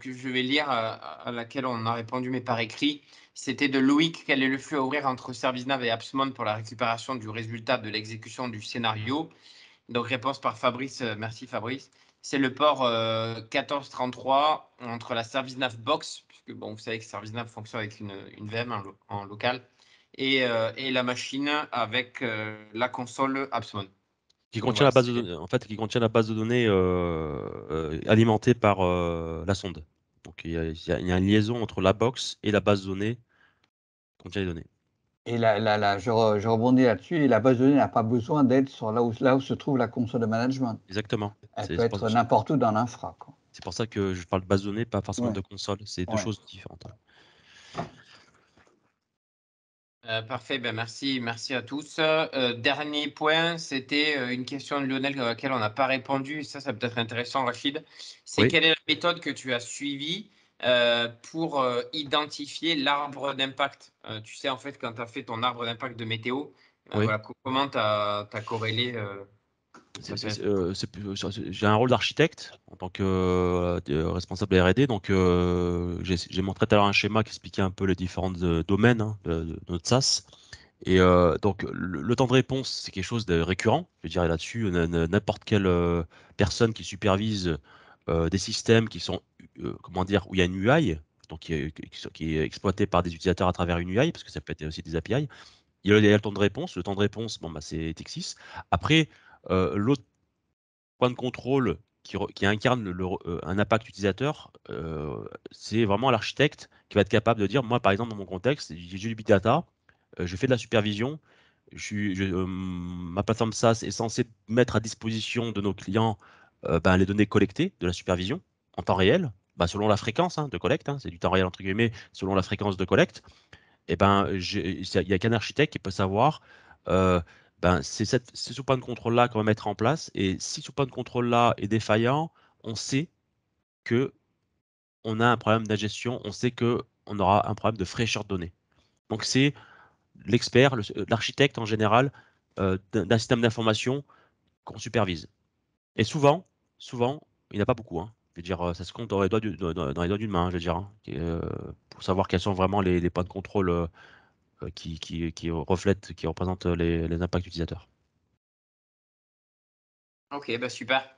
que je vais lire, à laquelle on a répondu, mais par écrit. C'était de Loïc, quel est le flux à ouvrir entre ServiceNav et Appsmon pour la récupération du résultat de l'exécution du scénario donc réponse par Fabrice, euh, merci Fabrice. C'est le port 1433 euh, entre la Service box, puisque bon, vous savez que Service fonctionne avec une, une VM en, local, euh, et, la machine avec la console Appsmon. Qui contient, la base de données, en fait, qui contient la base de données alimentée par la sonde. Donc il y, a, il y, a une liaison entre la box et la base de données qui contient les données. Et là, je, rebondis là-dessus, la base de données n'a pas besoin d'être sur là où, se trouve la console de management. Exactement. Elle peut être n'importe où dans l'infra. C'est pour ça que je parle de base de données, pas forcément de console. C'est deux choses différentes. Euh, parfait, ben, merci, merci à tous. Euh, dernier point, c'était euh, une question de Lionel à laquelle on n'a pas répondu. Ça, ça peut être intéressant, Rachid. C'est quelle est la méthode que tu as suivie euh, pour euh, identifier l'arbre d'impact. Euh, tu sais, en fait, quand tu as fait ton arbre d'impact de météo, comment tu as, corrélé j'ai un rôle d'architecte en tant que responsable R&D, donc j'ai montré tout à l'heure un schéma qui expliquait un peu les différents domaines hein, de, notre SAS. Et donc, le, temps de réponse, c'est quelque chose de récurrent. Je dirais là-dessus, n'importe quelle personne qui supervise euh, des systèmes qui sont, euh, comment dire, où il y a une UI, donc qui est, qui exploité par des utilisateurs à travers une UI, parce que ça peut être aussi des API. Il y a le temps de réponse. Le temps de réponse, bon, bah, c'est Texas. Après, euh, l'autre point de contrôle qui, incarne le, un impact utilisateur, c'est vraiment l'architecte qui va être capable de dire, moi, par exemple, dans mon contexte, j'ai du big data, je fais de la supervision, je, ma plateforme SaaS est censée mettre à disposition de nos clients euh, ben, les données collectées de la supervision en temps réel, ben, selon la fréquence hein, de collecte, hein, c'est du temps réel entre guillemets, selon la fréquence de collecte, et eh ben, il n'y a qu'un architecte qui peut savoir euh, ben, c'est ce sous-point de contrôle-là qu'on va mettre en place. Et si ce point de contrôle-là est défaillant, on sait que on a un problème d'ingestion, on sait que on aura un problème de fraîcheur de données. Donc c'est l'expert, l'architecte en général euh, d'un système d'information qu'on supervise. Et souvent, souvent, il n'y en a pas beaucoup. Hein. Je veux dire, euh, ça se compte dans les doigts, d'une main, hein, je veux dire, hein. euh, pour savoir quels sont vraiment les, points de contrôle euh, qui, qui, qui, reflètent, qui représentent les, impacts utilisateurs. Ok, bah super.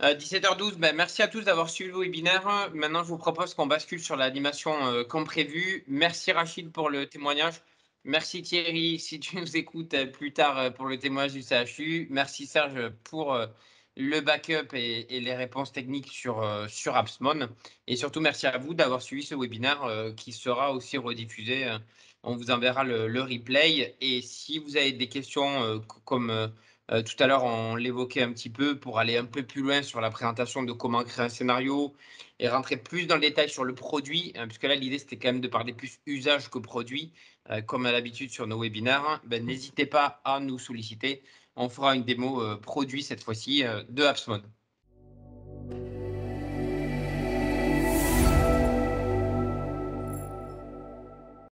17h12, bah, merci à tous d'avoir suivi le webinaire. Maintenant, je vous propose qu'on bascule sur l'animation comme prévu. Merci Rachid pour le témoignage. Merci Thierry, si tu nous écoutes plus tard pour le témoignage du CHU. Merci Serge pour le backup et, les réponses techniques sur, euh, sur Appsmon. Et surtout, merci à vous d'avoir suivi ce webinaire euh, qui sera aussi rediffusé. Euh, on vous enverra le, replay. Et si vous avez des questions comme... tout à l'heure, on l'évoquait un petit peu pour aller un peu plus loin sur la présentation de comment créer un scénario et rentrer plus dans le détail sur le produit, hein, puisque là, l'idée, c'était quand même de parler plus usage que produit, comme à l'habitude sur nos webinaires. Hein, ben, n'hésitez pas à nous solliciter on fera une démo euh, produit cette fois-ci euh, de AppsMode.